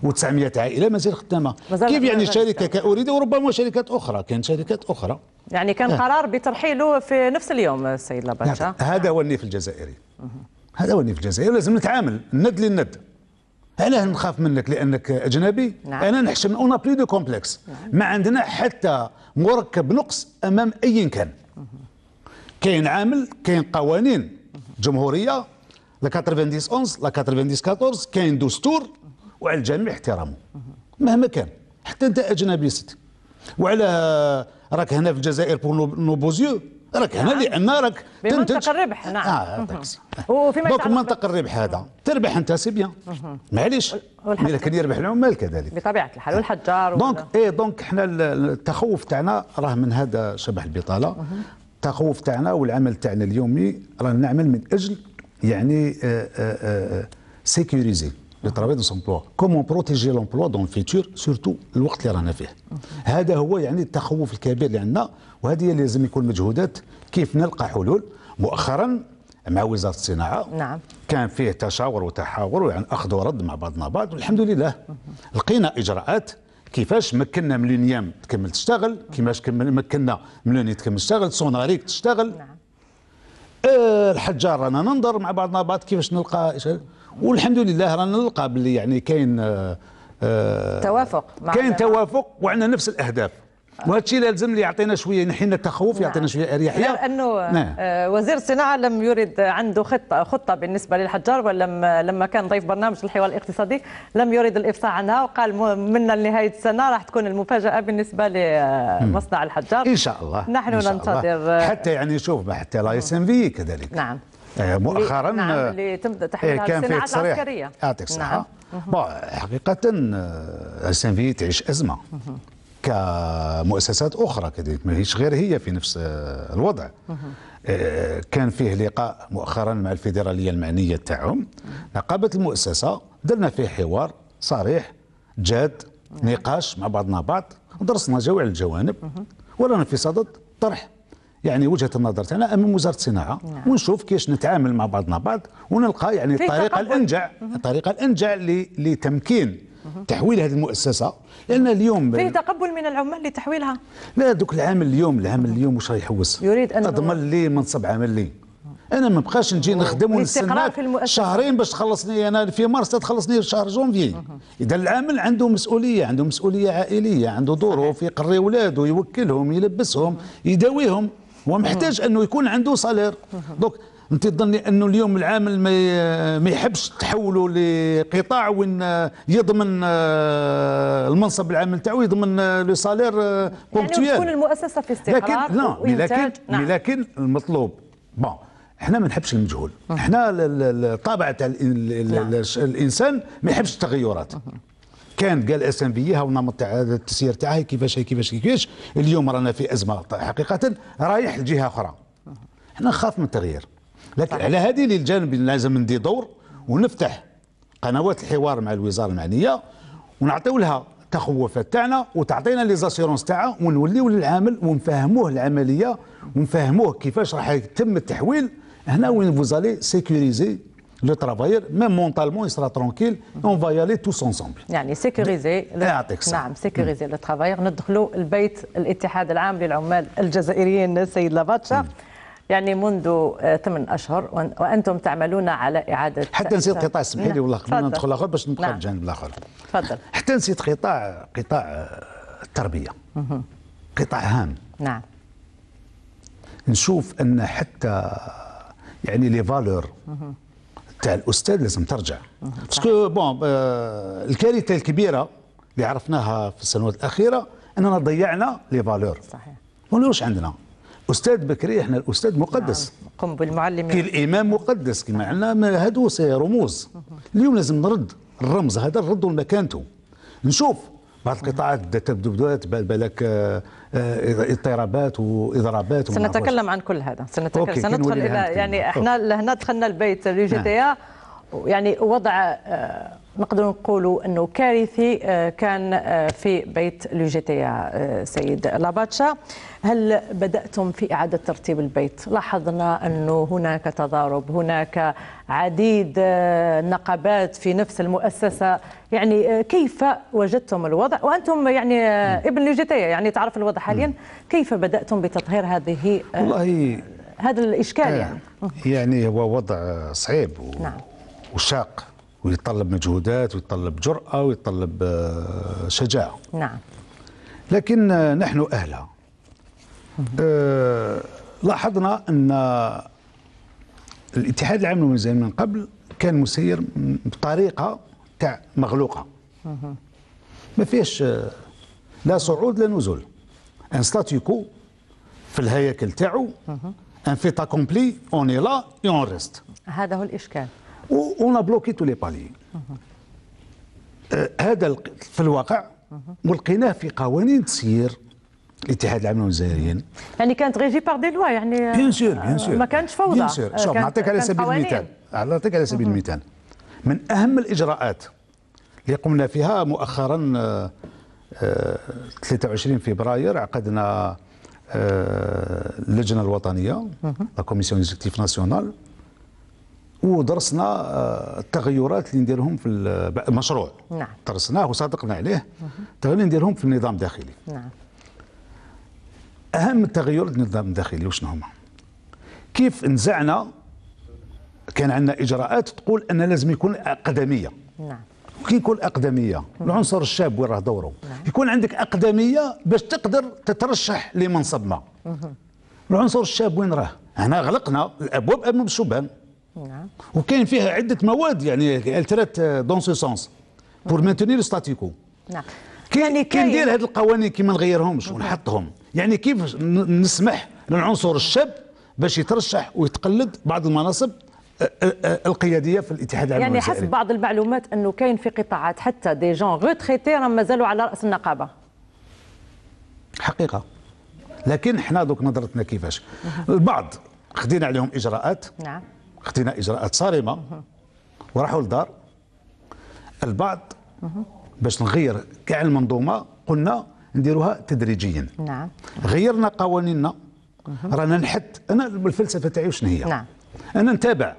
و900 عائله مازال خدامه كيف يعني شركه كاوريد وربما شركات اخرى كان شركات اخرى يعني كان آه. قرار بترحيله في نفس اليوم السيد لاباتشا هذا هو النيف الجزائري هذا هو النيف الجزائري لازم نتعامل الند للند انا نخاف منك لانك اجنبي نعم. انا نحشم اون بلي دو كومبلكس نعم. ما عندنا حتى مركب نقص امام ايا كان كاين عامل كاين قوانين جمهوريه لا 90 11 لا 90 14 كاين دستور وعلى الجميع احترامه مهما كان حتى انت اجنبي ست وعلى راك هنا في الجزائر بور نو بوزيو راك هنا اللي عمارك تنتج الربح نعم آه وفيما يتعلق منطق الربح هذا تربح انت سي بيان معليش اذا يربح العمال كذلك بطبيعه الحال والحجار دونك ايه دونك حنا التخوف تاعنا راه من هذا شبح البطاله التخوف تاعنا والعمل تاعنا اليومي راه نعمل من اجل يعني سيكوريزي آه، آه، آه، لو ترابي دو سومبلوا كومون بروتيجي لومبلوا دون فيتور سورتو الوقت اللي رانا فيه هذا هو يعني التخوف الكبير اللي عندنا وهذه اللي لازم يكون مجهودات كيف نلقى حلول مؤخرا مع وزاره الصناعه نعم كان فيه تشاور وتحاور يعني اخذ ورد مع بعضنا بعض والحمد لله لقينا اجراءات كيفاش مكنا ملينيام تكمل تشتغل كيفاش مكنا مليني تكمل تشتغل سوناريك تشتغل نعم. أه الحجار رانا ننظر مع بعضنا بعض كيفاش نلقى والحمد لله رانا نلقى باللي يعني كاين آه، آه، توافق كاين توافق وعندنا نفس الاهداف وهذا الشيء لازم لي يعطينا شويه نحينا يعني التخوف نعم. يعطينا شويه اريحيه لانه نعم. آه، وزير الصناعه لم يرد عنده خطه خطه بالنسبه للحجار ولم لما كان ضيف برنامج الحوار الاقتصادي لم يرد الافصاح عنها وقال من لنهايه السنه راح تكون المفاجاه بالنسبه لمصنع الحجار ان شاء الله نحن إن شاء ننتظر الله. حتى يعني شوف حتى لا اس في كذلك نعم آه، مؤخرا نعم آه، اللي تم آه، كان في تصريح يعطيك الصحه نعم. حقيقه السنفي تعيش ازمه كمؤسسات اخرى كذلك ماهيش غير هي في نفس الوضع كان فيه لقاء مؤخرا مع الفيدراليه المعنيه تاعهم نقابه المؤسسه درنا فيه حوار صريح جاد نعم. نقاش مع بعضنا بعض درسنا جميع الجوانب ورانا في صدد طرح يعني وجهه النظر تاعنا امام وزاره الصناعه نعم. ونشوف كيفاش نتعامل مع بعضنا بعض ونلقى يعني الطريقه الانجع الطريقه الانجع لتمكين تحويل هذه المؤسسه لان اليوم فيه تقبل من العمال لتحويلها لا دوك العامل اليوم العامل اليوم واش راه يحوس يريد ان اضمن لي منصب لي انا ما بقاش نجي نخدم ونستنى شهرين باش تخلصني انا في مارس تخلصني في شهر جونفي اذا العامل عنده مسؤوليه عنده مسؤوليه عائليه عنده ظروف يقري ولاده يوكلهم يلبسهم يداويهم ومحتاج انه يكون عنده سالير دونك انت تظني انه اليوم العامل ما ما يحبش تحوله لقطاع وين آه، يضمن آه، المنصب العامل تاعو يضمن آه، لو سالير بونكتويال يعني تكون المؤسسه في استقرار لكن لا لكن نعم. لكن المطلوب بون احنا ما نحبش المجهول احنا الطابع تاع نعم. الانسان ما يحبش التغيرات كان قال اس ام بي ونمط التسيير تاعها كيفاش كيفاش كيفاش اليوم رانا في ازمه حقيقه رايح لجهه اخرى احنا نخاف من التغيير لكن على هذه الجانب لازم ندي دور ونفتح قنوات الحوار مع الوزاره المعنيه ونعطيو لها التخوفات تاعنا وتعطينا لي زاسيرونس تاعها ونوليو للعامل ونفهموه العمليه ونفهموه كيفاش راح يتم التحويل هنا وين فوزالي سيكوريزي لو ترافاير ميم مونتالمون يسرا ترونكيل اون فا يالي توس انسومبل يعني سيكوريزي يعطيك نعم سيكوريزي لو ترافاير ندخلوا البيت الاتحاد العام للعمال الجزائريين السيد لافاتشا يعني منذ آه، ثمان اشهر وانتم تعملون على اعاده حتى نسيت قطاع اسمحي لي نعم. والله قبل ندخل الاخر باش نبقى نعم. الجانب الاخر تفضل حتى نسيت قطاع قطاع آه، التربيه قطاع هام نعم نشوف ان حتى يعني لي فالور تاع الاستاذ لازم ترجع باسكو آه، بون الكارثه الكبيره اللي عرفناها في السنوات الاخيره اننا ضيعنا لي فالور صحيح ولوش عندنا استاذ بكري احنا الاستاذ مقدس نعم. قم بالمعلم كي الامام مقدس كما عندنا هادو رموز اليوم لازم نرد الرمز هذا نردوا لمكانته نشوف بعض القطاعات تبدو بدات بالك آه، آه، اضطرابات واضرابات سنتكلم عن كل هذا سنتكلم سندخل الى يعني احنا لهنا دخلنا البيت لجي تي نعم. يعني وضع آه، نقدر نقولوا انه كارثي آه، كان آه، في بيت لوجيتيا آه، سيد لاباتشا هل بداتم في اعاده ترتيب البيت لاحظنا انه هناك تضارب هناك عديد نقابات في نفس المؤسسه يعني كيف وجدتم الوضع وانتم يعني ابن لوجيتيا يعني تعرف الوضع حاليا كيف بداتم بتطهير هذه والله هذا الاشكال يعني يعني هو وضع صعيب نعم. وشاق ويتطلب مجهودات ويتطلب جرأة ويتطلب آه، شجاعة نعم لكن نحن أهلها آه، لاحظنا أن الاتحاد العام للميزان من قبل كان مسير بطريقة تاع مغلوقة ما فيش آه، لا صعود لا نزول ان ستاتيكو في الهياكل تاعو ان فيت كومبلي اون اي لا اون ريست هذا هو الاشكال وانا بلوكي تو لي بالي أه، هذا في الواقع ولقيناه في قوانين تسيير الاتحاد العام للجزائريين يعني كانت ريجي بار دي لوا يعني بيان سور بيان سور ما كانتش فوضى بيان سور شوف آه، نعطيك على سبيل المثال نعطيك على سبيل المثال من اهم الاجراءات اللي قمنا فيها مؤخرا 23 آه، فبراير عقدنا اللجنه الوطنيه لا كوميسيون اكزيكتيف ناسيونال ودرسنا آه، التغيرات اللي نديرهم في المشروع نعم. درسناه وصادقنا عليه التغيرات اللي نديرهم في النظام الداخلي نعم. اهم التغيرات النظام الداخلي وشنو هما كيف نزعنا كان عندنا اجراءات تقول ان لازم يكون اقدميه نعم كي يكون اقدميه العنصر الشاب وين راه دوره نعم. يكون عندك اقدميه باش تقدر تترشح لمنصب ما العنصر الشاب وين راه هنا غلقنا الابواب امام الشبان نعم وكان فيها عده مواد يعني الترات دون سو سونس بور مانتونير ستاتيكو نعم كي كندير هذه القوانين كي ما نغيرهمش ونحطهم يعني كيف نسمح للعنصر الشاب باش يترشح ويتقلد بعض المناصب القياديه في الاتحاد العالمي يعني حسب بعض المعلومات انه كاين في قطاعات حتى دي جون غوتريتي راهم مازالوا على راس النقابه حقيقه لكن حنا دوك نظرتنا كيفاش البعض خدينا عليهم اجراءات نعم خدينا اجراءات صارمه وراحوا للدار البعض باش نغير كاع المنظومه قلنا نديروها تدريجيا نعم غيرنا قوانيننا رانا نحد انا الفلسفه تاعي شنو هي نعم انا نتابع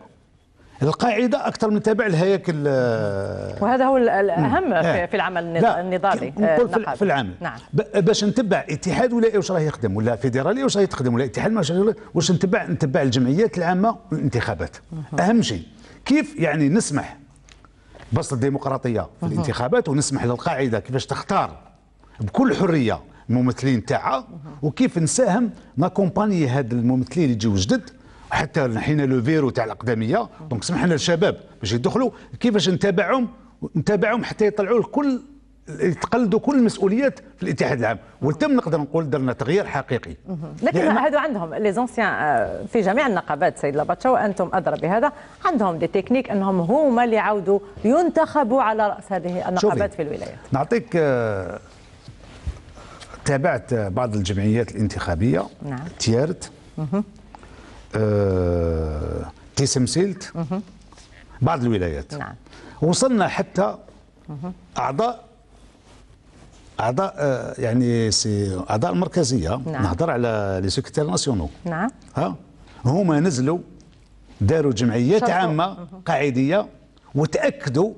القاعده اكثر من تابع الهياكل آه، وهذا هو الاهم نعم. إيه. في العمل النضالي آه، في العمل نعم. باش نتبع اتحاد ولا واش راه يخدم ولا فيدرالي واش راه يخدم ولا اتحاد واش نتبع نتبع الجمعيات العامه والانتخابات اهم شيء كيف يعني نسمح بس الديمقراطيه في الانتخابات ونسمح للقاعده كيفاش تختار بكل حريه الممثلين تاعها وكيف نساهم ناكومباني هاد الممثلين اللي يجيو جدد حتى نحينا لو فيرو تاع الاقدميه دونك سمحنا للشباب باش يدخلوا كيفاش نتابعهم نتابعهم حتى يطلعوا لكل يتقلدوا كل المسؤوليات في الاتحاد العام والتم نقدر نقول درنا تغيير حقيقي لكن يعني هادو عندهم لي زونسيان آه، في جميع النقابات سيد لاباتشا وانتم ادرى بهذا عندهم دي تكنيك انهم هما اللي يعاودوا ينتخبوا على راس هذه النقابات في الولايات نعطيك آه، تابعت بعض الجمعيات الانتخابيه نعم. تيارت تيسمسيلت آه، بعض الولايات نعم. وصلنا حتى اعضاء اعضاء آه، يعني سي اعضاء المركزيه نعم. نهضر على لي سكرتير ناسيونو نعم ها هما نزلوا داروا جمعيات شرطو. عامه قاعديه وتاكدوا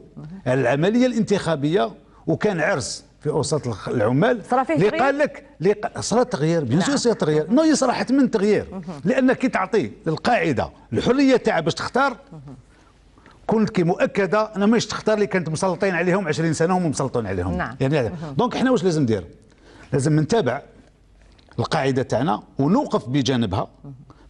على العمليه الانتخابيه وكان عرس في اوساط العمال اللي قال لك اللي صرا تغيير بيان سور نعم. صرا تغيير نو هي صراحه من تغيير لان كي تعطي للقاعده الحريه تاعها باش تختار كنت كي مؤكده انا ماش تختار اللي كانت مسلطين عليهم 20 سنه هم مسلطون عليهم نعم. يعني دونك حنا واش لازم ندير لازم نتابع القاعده تاعنا ونوقف بجانبها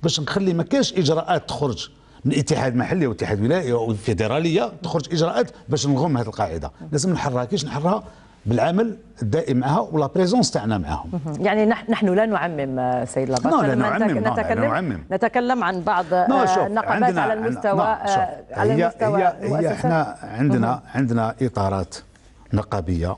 باش نخلي ما كاش اجراءات تخرج من اتحاد محلي واتحاد ولائي وفيدراليه تخرج اجراءات باش نغم هذه القاعده لازم نحرها كيش نحرها بالعمل الدائم معها ولا بريزونس تاعنا معاهم يعني نحن لا نعمم آه، سيد لاباس لا نعمم نتكلم, لا نعمم. نتكلم عن بعض النقابات آه، على المستوى آه، على هي المستوى هي, هي احنا عندنا مه. عندنا اطارات نقابيه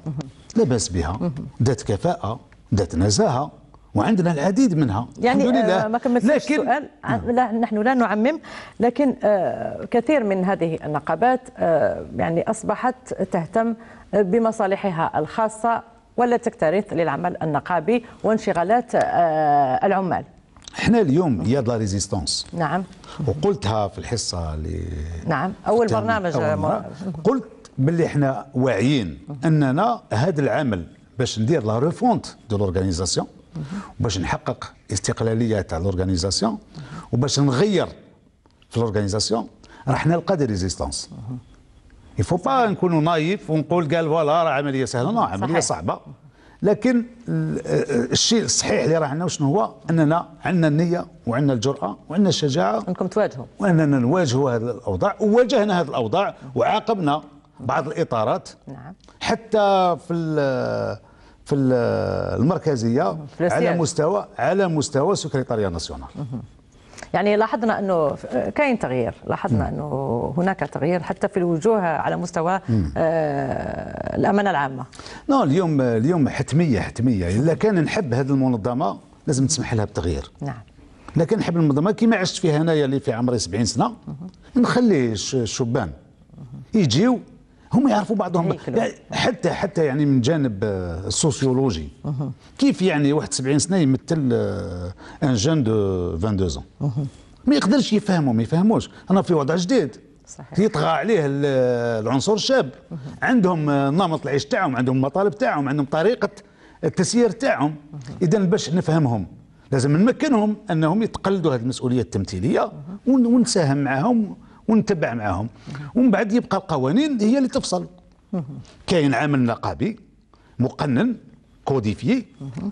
لا باس بها ذات كفاءه ذات نزاهه وعندنا العديد منها يعني الحمد آه، لله ما كملتش لكن... السؤال نعم. لا نحن لا نعمم لكن آه، كثير من هذه النقابات آه، يعني اصبحت تهتم بمصالحها الخاصه ولا تكترث للعمل النقابي وانشغالات العمال احنا اليوم هي لا ريزيستونس نعم وقلتها في الحصه اللي نعم اول برنامج أول قلت باللي احنا واعيين اننا هذا العمل باش ندير لا ريفونت دو لورغانيزاسيون وباش نحقق استقلاليه تاع لورغانيزاسيون وباش نغير في لورغانيزاسيون راح نلقى دي ريزيستونس يفو با نكونوا نايف ونقول قال فوالا راه عمليه سهله نو نعم، عمليه صعبه لكن الشيء الصحيح اللي عندنا شنو هو اننا عندنا النيه وعندنا الجراه وعندنا الشجاعه انكم تواجهوا واننا نواجهوا هذه الاوضاع وواجهنا هذه الاوضاع وعاقبنا بعض الاطارات نعم حتى في في المركزيه في على مستوى على مستوى السكرتاريا ناسيونال يعني لاحظنا انه كاين تغيير لاحظنا انه هناك تغيير حتى في الوجوه على مستوى آه الامانه العامه نو اليوم اليوم حتميه حتميه الا كان نحب هذه المنظمه لازم تسمح لها بالتغيير نعم لكن نحب المنظمه كما عشت فيها انايا اللي في عمري 70 سنه نخلي الشبان يجيو هم يعرفوا بعضهم يعني حتى حتى يعني من جانب آه، السوسيولوجي كيف يعني 71 سنه يمثل ان جون دو 22 ما يقدرش يفهمهم ما يفهموش انا في وضع جديد صحيح. يطغى عليه العنصر الشاب عندهم آه، نمط العيش تاعهم عندهم المطالب تاعهم عندهم طريقه التسيير تاعهم اذا باش نفهمهم لازم نمكنهم انهم يتقلدوا هذه المسؤوليه التمثيليه ونساهم معهم ونتبع معاهم ومن بعد يبقى القوانين هي اللي تفصل كاين عمل نقابي مقنن كوديفي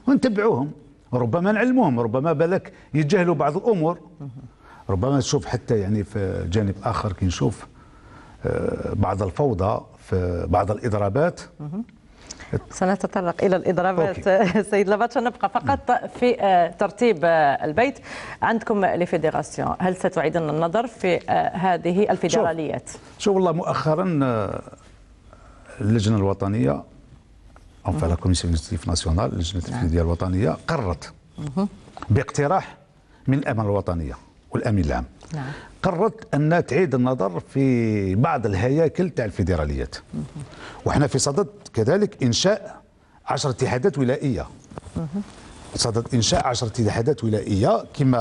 ونتبعوهم ربما نعلموهم ربما بالك يتجاهلوا بعض الامور ربما تشوف حتى يعني في جانب اخر كي نشوف آه، بعض الفوضى في بعض الاضرابات سنتطرق إلى الإضرابات سيد لاباتشا نبقى فقط في آه، ترتيب آه، البيت عندكم لفيدراسيون هل ستعيد النظر في آه، هذه الفيدراليات شوف, شوف والله مؤخرا اللجنة الوطنية أو لا كوميسيون ناسيونال اللجنة نعم. التنفيذية الوطنية قررت باقتراح من الأمانة الوطنية والأمين العام نعم. قررت أن تعيد النظر في بعض الهياكل تاع الفيدراليات وحنا في صدد كذلك إنشاء عشر اتحادات ولائية صدد انشاء 10 اتحادات ولائيه كما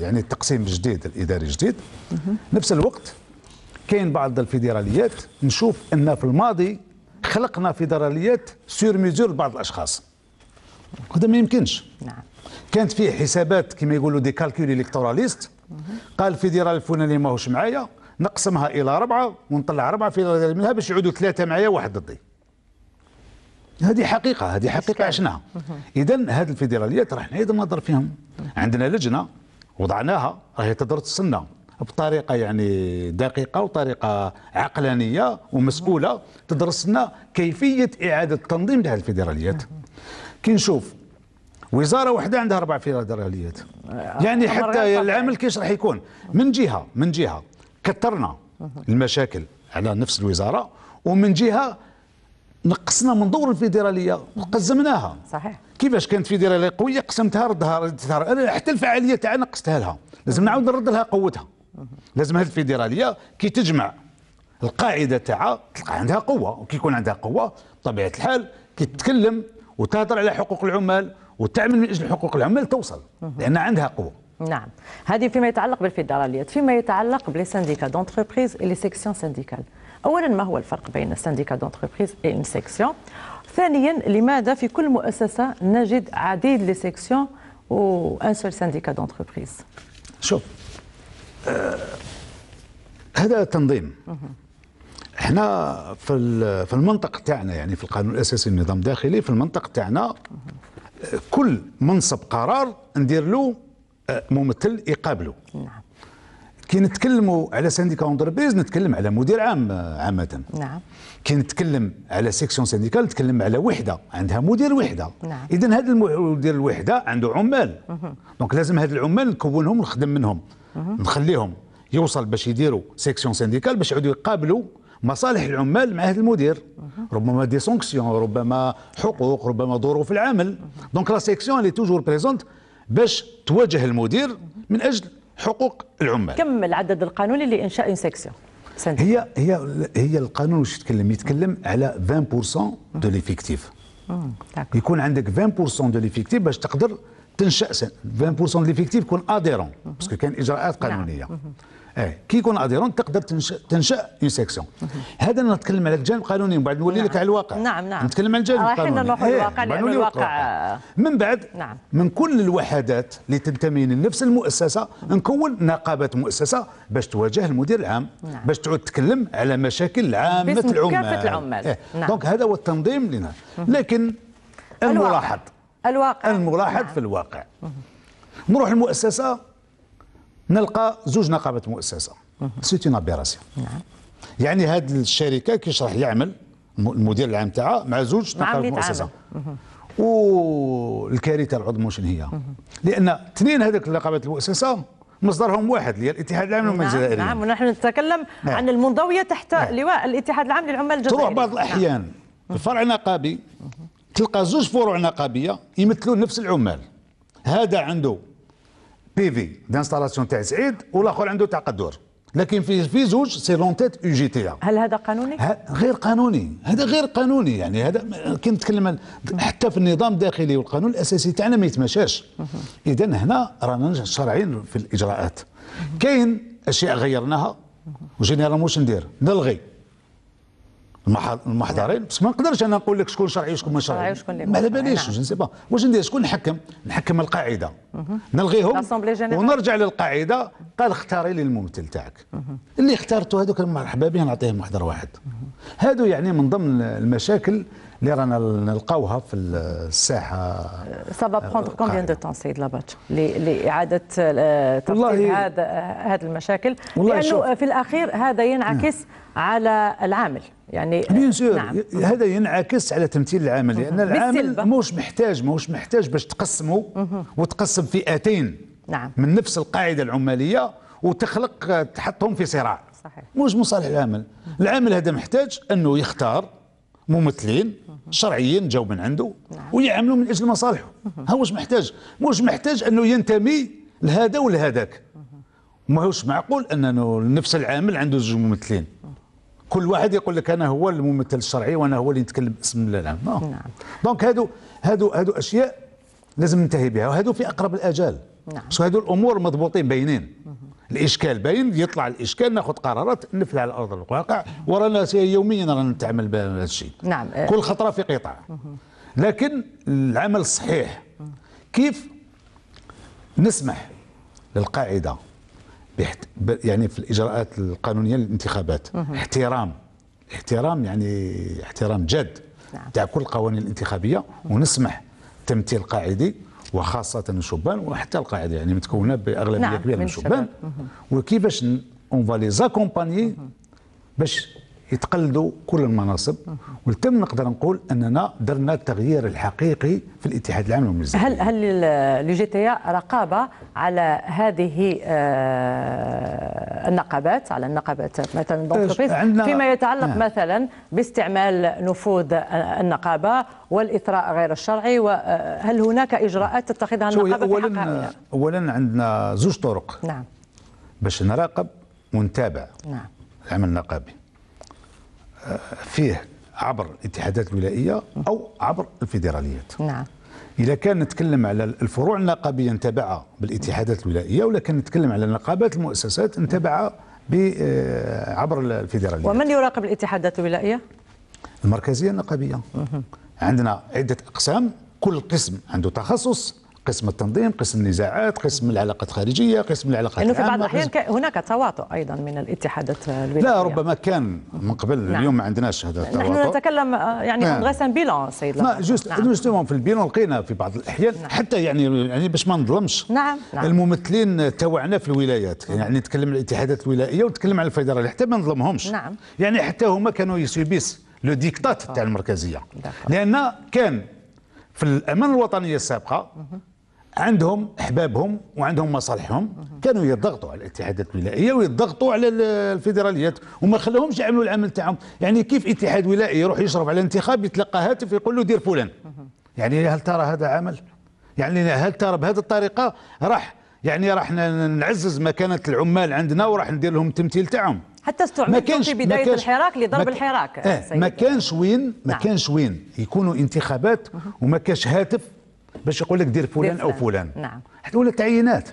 يعني التقسيم الجديد الاداري الجديد نفس الوقت كاين بعض الفيدراليات نشوف ان في الماضي خلقنا فيدراليات سور ميزور لبعض الاشخاص هذا ما يمكنش نعم. كانت فيه حسابات كما يقولوا دي كالكول الكتوراليست قال الفيدرال الفلاني ماهوش معايا نقسمها الى اربعه ونطلع اربعه في منها باش يعودوا ثلاثه معايا واحد ضدي هذه حقيقه هذه حقيقه عشناها اذا هذه الفيدراليات راح نعيد النظر فيهم عندنا لجنه وضعناها راهي تدرس السنه بطريقه يعني دقيقه وطريقه عقلانيه ومسؤوله تدرس لنا كيفيه اعاده تنظيم لهذه الفيدراليات كي نشوف وزاره واحده عندها اربع فيدراليات آه، يعني حتى العمل كيش راح يكون من جهه من جهه كثرنا المشاكل على نفس الوزاره ومن جهه نقصنا من دور الفيدراليه وقزمناها صحيح كيفاش كانت فيدراليه قويه قسمتها ردها ردتها حتى الفعاليه تاعنا نقصتها لها لازم نعاود نرد لها قوتها لازم هذه الفيدراليه كي تجمع القاعده تاعها تلقى عندها قوه وكي يكون عندها قوه بطبيعه الحال كي تتكلم وتهضر على حقوق العمال وتعمل من اجل حقوق العمال توصل لان عندها قوه نعم هذه فيما يتعلق بالفيدراليات فيما يتعلق بالسنديكا دونتربريز لي سيكسيون سنديكال اولا ما هو الفرق بين السنديكا دونتربريز ان سيكسيون ثانيا لماذا في كل مؤسسه نجد عديد لي سيكسيون وان سول سنديكا دونتربريز شوف آه هذا تنظيم احنا في في المنطق تاعنا يعني في القانون الاساسي النظام الداخلي في المنطق تاعنا كل منصب قرار ندير له آه، ممثل يقابله نعم كي نتكلموا على سانديكا اونتربريز نتكلم على مدير عام آه، عامه نعم كي نتكلم على سيكسيون سانديكال نتكلم على وحده عندها مدير وحده نعم. اذا هذا مدير الوحده عنده عمال دونك لازم هاد العمال نكونهم ونخدم منهم مه. نخليهم يوصل باش يديروا سيكسيون سانديكال باش يعودوا يقابلوا مصالح العمال مع هذا المدير ربما دي سونكسيون ربما حقوق ربما ظروف العمل دونك لا سيكسيون اللي توجور بريزونت باش تواجه المدير من اجل حقوق العمال كم العدد القانوني لانشاء اون سيكسيون هي هي هي القانون واش يتكلم يتكلم على 20% دو ليفيكتيف يكون عندك 20% دو ليفيكتيف باش تقدر تنشا 20% دو ليفيكتيف يكون اديرون باسكو كاين اجراءات قانونيه نعم. اه كي يكون اديرون تقدر تنشا تنشا اون سيكسيون هذا انا نتكلم على الجانب القانوني ومن بعد نولي نعم. لك على الواقع نعم نعم نتكلم على الجانب آه، القانوني رايحين نروحوا إيه، للواقع لان الواقع آه. من بعد نعم. من كل الوحدات اللي تنتمي لنفس المؤسسه نكون نقابه مؤسسه باش تواجه المدير العام نعم. باش تعود تتكلم على مشاكل عامه العمال كافه العمال إيه. نعم. دونك هذا هو التنظيم لنا لكن الملاحظ الواقع الملاحظ نعم. في الواقع نروح المؤسسه نلقى زوج نقابات مؤسسه سيتي نابيراسي نعم يعني هاد الشركه كيش راح يعمل المدير العام تاعها مع زوج نقابات مؤسسه والكارثه العظمى شنو هي لان اثنين هذوك النقابات المؤسسه مصدرهم واحد اللي الاتحاد العام للعمال الجزائري نعم, نعم، ونحن نتكلم نعم. عن المنضويه تحت نعم. لواء الاتحاد العام للعمال الجزائري تروح بعض الاحيان نعم. الفرع نقابي تلقى زوج فروع نقابيه يمثلون نفس العمال هذا عنده بي في دانستالاسيون تاع سعيد والاخر عنده تاع قدور لكن في في زوج سي لونتيت يو جي تي هل هذا قانوني؟ غير قانوني هذا غير قانوني يعني هذا كي نتكلم عن حتى في النظام الداخلي والقانون الاساسي تاعنا ما يتمشاش اذا هنا رانا شرعين في الاجراءات كاين اشياء غيرناها وجينيرال واش ندير نلغي المحضرين بس ما نقدرش انا نقول لك شكون شرعي وشكون ما شرعي ما على باليش جو سي با واش ندير شكون نحكم نحكم القاعده نلغيهم ونرجع للقاعده قال اختاري لي الممثل تاعك اللي اختارته هذوك مرحبا به نعطيهم محضر واحد هادو يعني من ضمن المشاكل اللي رانا نلقاوها في الساحه سافا بروندر كومبيان دو تون سيد لاباتش لاعاده تطبيق هذا آه، هذه المشاكل لانه في الاخير هذا ينعكس على العامل يعني آه، نعم. هذا ينعكس على تمثيل العامل لان يعني العامل مش محتاج موش محتاج باش تقسمه وتقسم فئتين نعم. من نفس القاعده العماليه وتخلق تحطهم في صراع صحيح مش مصالح العامل العامل هذا محتاج انه يختار ممثلين شرعيين جاو من عنده نعم. ويعملوا من اجل مصالحه واش محتاج مش محتاج انه ينتمي لهذا ولهذاك ماهوش معقول ان نفس العامل عنده زوج ممثلين كل واحد يقول لك انا هو الممثل الشرعي وانا هو اللي نتكلم باسم الله نعم. نعم دونك هادو هادو هادو اشياء لازم ننتهي بها وهادو في اقرب الاجال نعم هادو الامور مضبوطين باينين الاشكال باين يطلع الاشكال ناخذ قرارات نفل على ارض الواقع ورانا يوميا رانا نتعامل بهذا الشيء نعم كل خطره في قطاع لكن العمل الصحيح كيف نسمح للقاعده يعني في الاجراءات القانونيه للانتخابات احترام احترام يعني احترام جاد نعم. تاع كل القوانين الانتخابيه ونسمح تمثيل قاعدي وخاصه الشبان وحتى القاعده يعني متكونه باغلبيه نعم كبيره من الشبان وكيفاش اون فالي زاكومباني باش يتقلدوا كل المناصب ولتم نقدر نقول اننا درنا التغيير الحقيقي في الاتحاد العام للعمل هل هل هل جي تي إيه رقابه على هذه آه، النقابات على النقابات مثلا فيما يتعلق نعم. مثلا باستعمال نفوذ النقابه والاثراء غير الشرعي وهل آه، هناك اجراءات تتخذها النقابه اولا اولا عندنا زوج طرق نعم باش نراقب ونتابع نعم العمل النقابي فيه عبر الاتحادات الولائية أو عبر الفيدراليات نعم إذا كان نتكلم على الفروع النقابية نتابعها بالاتحادات الولائية ولا كان نتكلم على نقابات المؤسسات نتبعها آه، عبر الفيدراليات ومن يراقب الاتحادات الولائية؟ المركزية النقابية عندنا عدة أقسام كل قسم عنده تخصص قسم التنظيم قسم النزاعات قسم العلاقات الخارجيه قسم العلاقات العامه في بعض الاحيان قسم... هناك تواطؤ ايضا من الاتحادات الولايات لا ربما كان من قبل نعم. اليوم ما عندناش هذا التواطؤ نحن نتكلم آه، يعني نعم. غاس بيلون سيد لا جوست نعم. جوست في البيلون لقينا في بعض الاحيان نعم. حتى يعني يعني باش ما نظلمش نعم. نعم. الممثلين تاعنا في الولايات يعني نتكلم على الاتحادات الولائيه ونتكلم على الفيدراليه حتى ما نظلمهمش نعم. يعني حتى هما كانوا يسيبيس لو ديكتات تاع آه. المركزيه لان كان في الامان الوطنيه السابقه عندهم احبابهم وعندهم مصالحهم كانوا يضغطوا على الاتحادات الولائيه ويضغطوا على الفيدراليات وما خلاهمش يعملوا العمل تاعهم يعني كيف اتحاد ولائي يروح يشرف على انتخاب يتلقى هاتف يقول له دير فلان يعني هل ترى هذا عمل يعني هل ترى بهذه الطريقه راح يعني راح نعزز مكانه العمال عندنا وراح ندير لهم التمثيل تاعهم حتى استعملت في بدايه مكانش الحراك لضرب مك... الحراك آه ما كانش وين ما نعم. كانش وين يكونوا انتخابات وما كانش هاتف باش يقول لك دير فلان او فلان نعم حتى لك تعيينات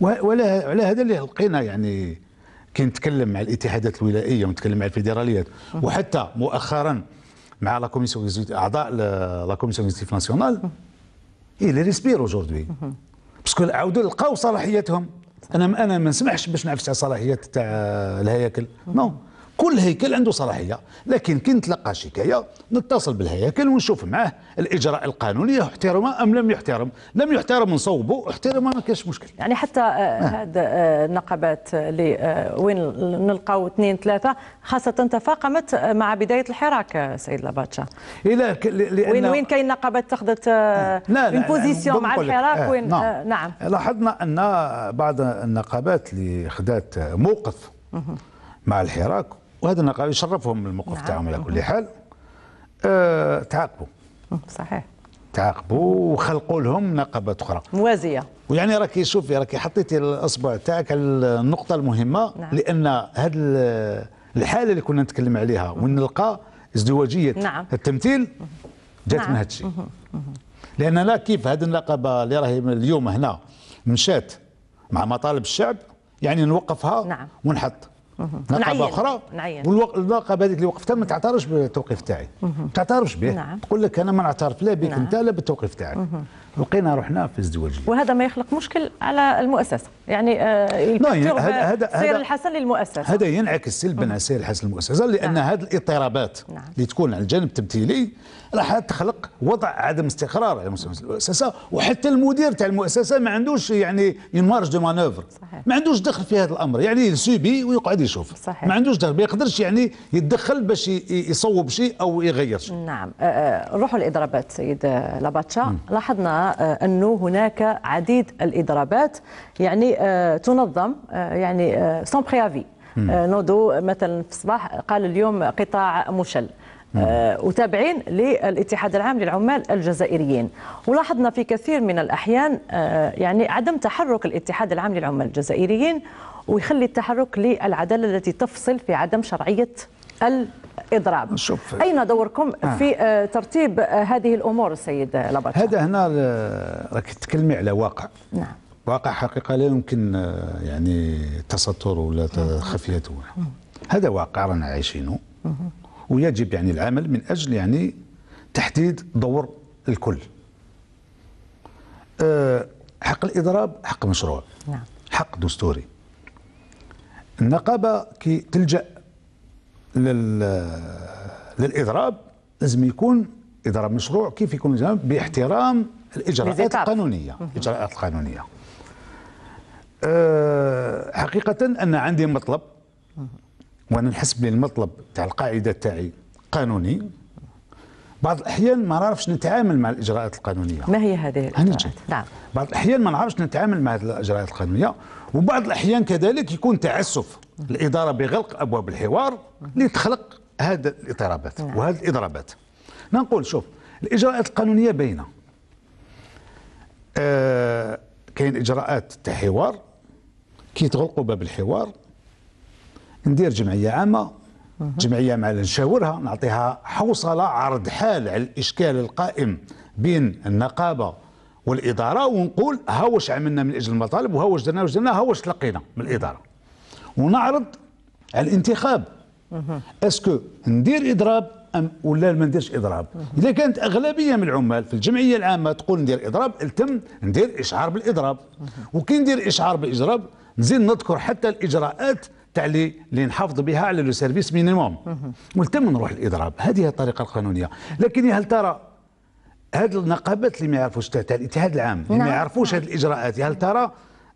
ولا على هذا اللي لقينا يعني كي نتكلم مع الاتحادات الولائيه ونتكلم مع الفيدراليات وحتى مؤخرا مع لا كوميسيون اعضاء لا كوميسيون اكزيكتيف ناسيونال اي لي ريسبير اجوردي باسكو عاودوا لقاو صلاحياتهم انا انا ما نسمحش باش نعفس على صلاحيات تاع الهياكل نو كل هيكل عنده صلاحيه لكن كي نتلقى شكايه نتصل بالهيكل ونشوف معاه الاجراء القانوني احترمه ام لم يحترم لم يحترم نصوبه احترمه ما كاش مشكل يعني حتى آه، نعم. هاد آه، النقابات اللي آه، وين نلقاو اثنين ثلاثه خاصه تفاقمت مع بدايه الحراك سيد لاباتشا وين وين كاين نقابات تخذت نعم. لا لا يعني بوزيسيون مع الحراك وين نعم. نعم لاحظنا ان بعض النقابات اللي خدات موقف مع الحراك وهذا النقاء يشرفهم الموقف نعم. تاعهم على كل حال آه تعاقبوا صحيح تعاقبوا وخلقوا لهم نقابات اخرى موازيه ويعني راكي شوفي راكي حطيتي الاصبع تاعك على النقطه المهمه نعم. لان هذه الحاله اللي كنا نتكلم عليها ونلقى ازدواجيه نعم. التمثيل جات نعم. من هذا الشيء لان لا كيف هذه النقابه اللي راهي اليوم هنا مشات مع مطالب الشعب يعني نوقفها نعم. ونحط نقابة اخرى والناقه هذيك اللي وقفتها ما تعترفش بالتوقيف تاعي ما تعترفش به نعم. تقول لك انا ما نعترف لا بك نعم. انت لا بالتوقيف تاعك لقينا رحنا في ازدواجيه وهذا ما يخلق مشكل على المؤسسه يعني آه، هذا سير الحسن للمؤسسه هذا ينعكس سلبا على سير الحسن للمؤسسه لان نعم. هذه الاضطرابات نعم. اللي تكون على الجانب التمثيلي راح تخلق وضع عدم استقرار على المؤسسه وحتى المدير تاع المؤسسه ما عندوش يعني اون مارج دو مانوفر ما عندوش دخل في هذا الامر يعني سيبي ويقعد يشوف صحيح. ما عندوش دخل ما يقدرش يعني يتدخل باش يصوب شيء او يغير شيء نعم أه، أه، روحوا الاضرابات سيد لاباتشا لاحظنا أه، انه هناك عديد الاضرابات يعني تنظم يعني سون بريافي نودو مثلا في الصباح قال اليوم قطاع مشل آه، وتابعين للاتحاد العام للعمال الجزائريين ولاحظنا في كثير من الأحيان آه، يعني عدم تحرك الاتحاد العام للعمال الجزائريين ويخلي التحرك للعدالة التي تفصل في عدم شرعية الاضراب شوف. اين دوركم آه. في آه، ترتيب هذه الامور سيد لاباتشا هذا هنا راك تتكلمي على واقع نعم واقع حقيقه لا يمكن يعني تستره ولا خفيته هذا واقع رانا عايشينه ويجب يعني العمل من أجل يعني تحديد دور الكل أه، حق الإضراب حق مشروع نعم. حق دستوري النقابة كي تلجأ للإضراب لازم يكون إضراب مشروع كيف يكون باحترام الإجراءات القانونية الإجراءات القانونية أه، حقيقة أن عندي مطلب وانا نحس بلي المطلب تاع القاعده تاعي قانوني بعض الاحيان ما نعرفش نتعامل مع الاجراءات القانونيه ما هي هذه الاجراءات نعم بعض الاحيان ما نعرفش نتعامل مع الاجراءات القانونيه وبعض الاحيان كذلك يكون تعسف الاداره بغلق ابواب الحوار لتخلق هذه الاضطرابات نعم. وهذه الاضرابات نقول شوف الاجراءات القانونيه باينه آه كاين اجراءات تاع حوار كي تغلقوا باب الحوار ندير جمعيه عامه جمعيه مع نشاورها نعطيها حوصله عرض حال على الاشكال القائم بين النقابه والاداره ونقول ها واش عملنا من اجل المطالب وها واش درنا واش درنا ها واش تلقينا من الاداره ونعرض على الانتخاب اسكو ندير اضراب ام ولا ما نديرش اضراب اذا كانت اغلبيه من العمال في الجمعيه العامه تقول ندير اضراب التم ندير اشعار بالاضراب وكي ندير اشعار بالاضراب نزيد نذكر حتى الاجراءات تاع اللي نحافظ بها على لو سيرفيس مينيموم ملتم نروح الاضراب هذه الطريقه القانونيه لكن هل ترى هاد النقابات اللي ما يعرفوش تاع الاتحاد العام اللي ما نعم. يعرفوش هذه الاجراءات هل ترى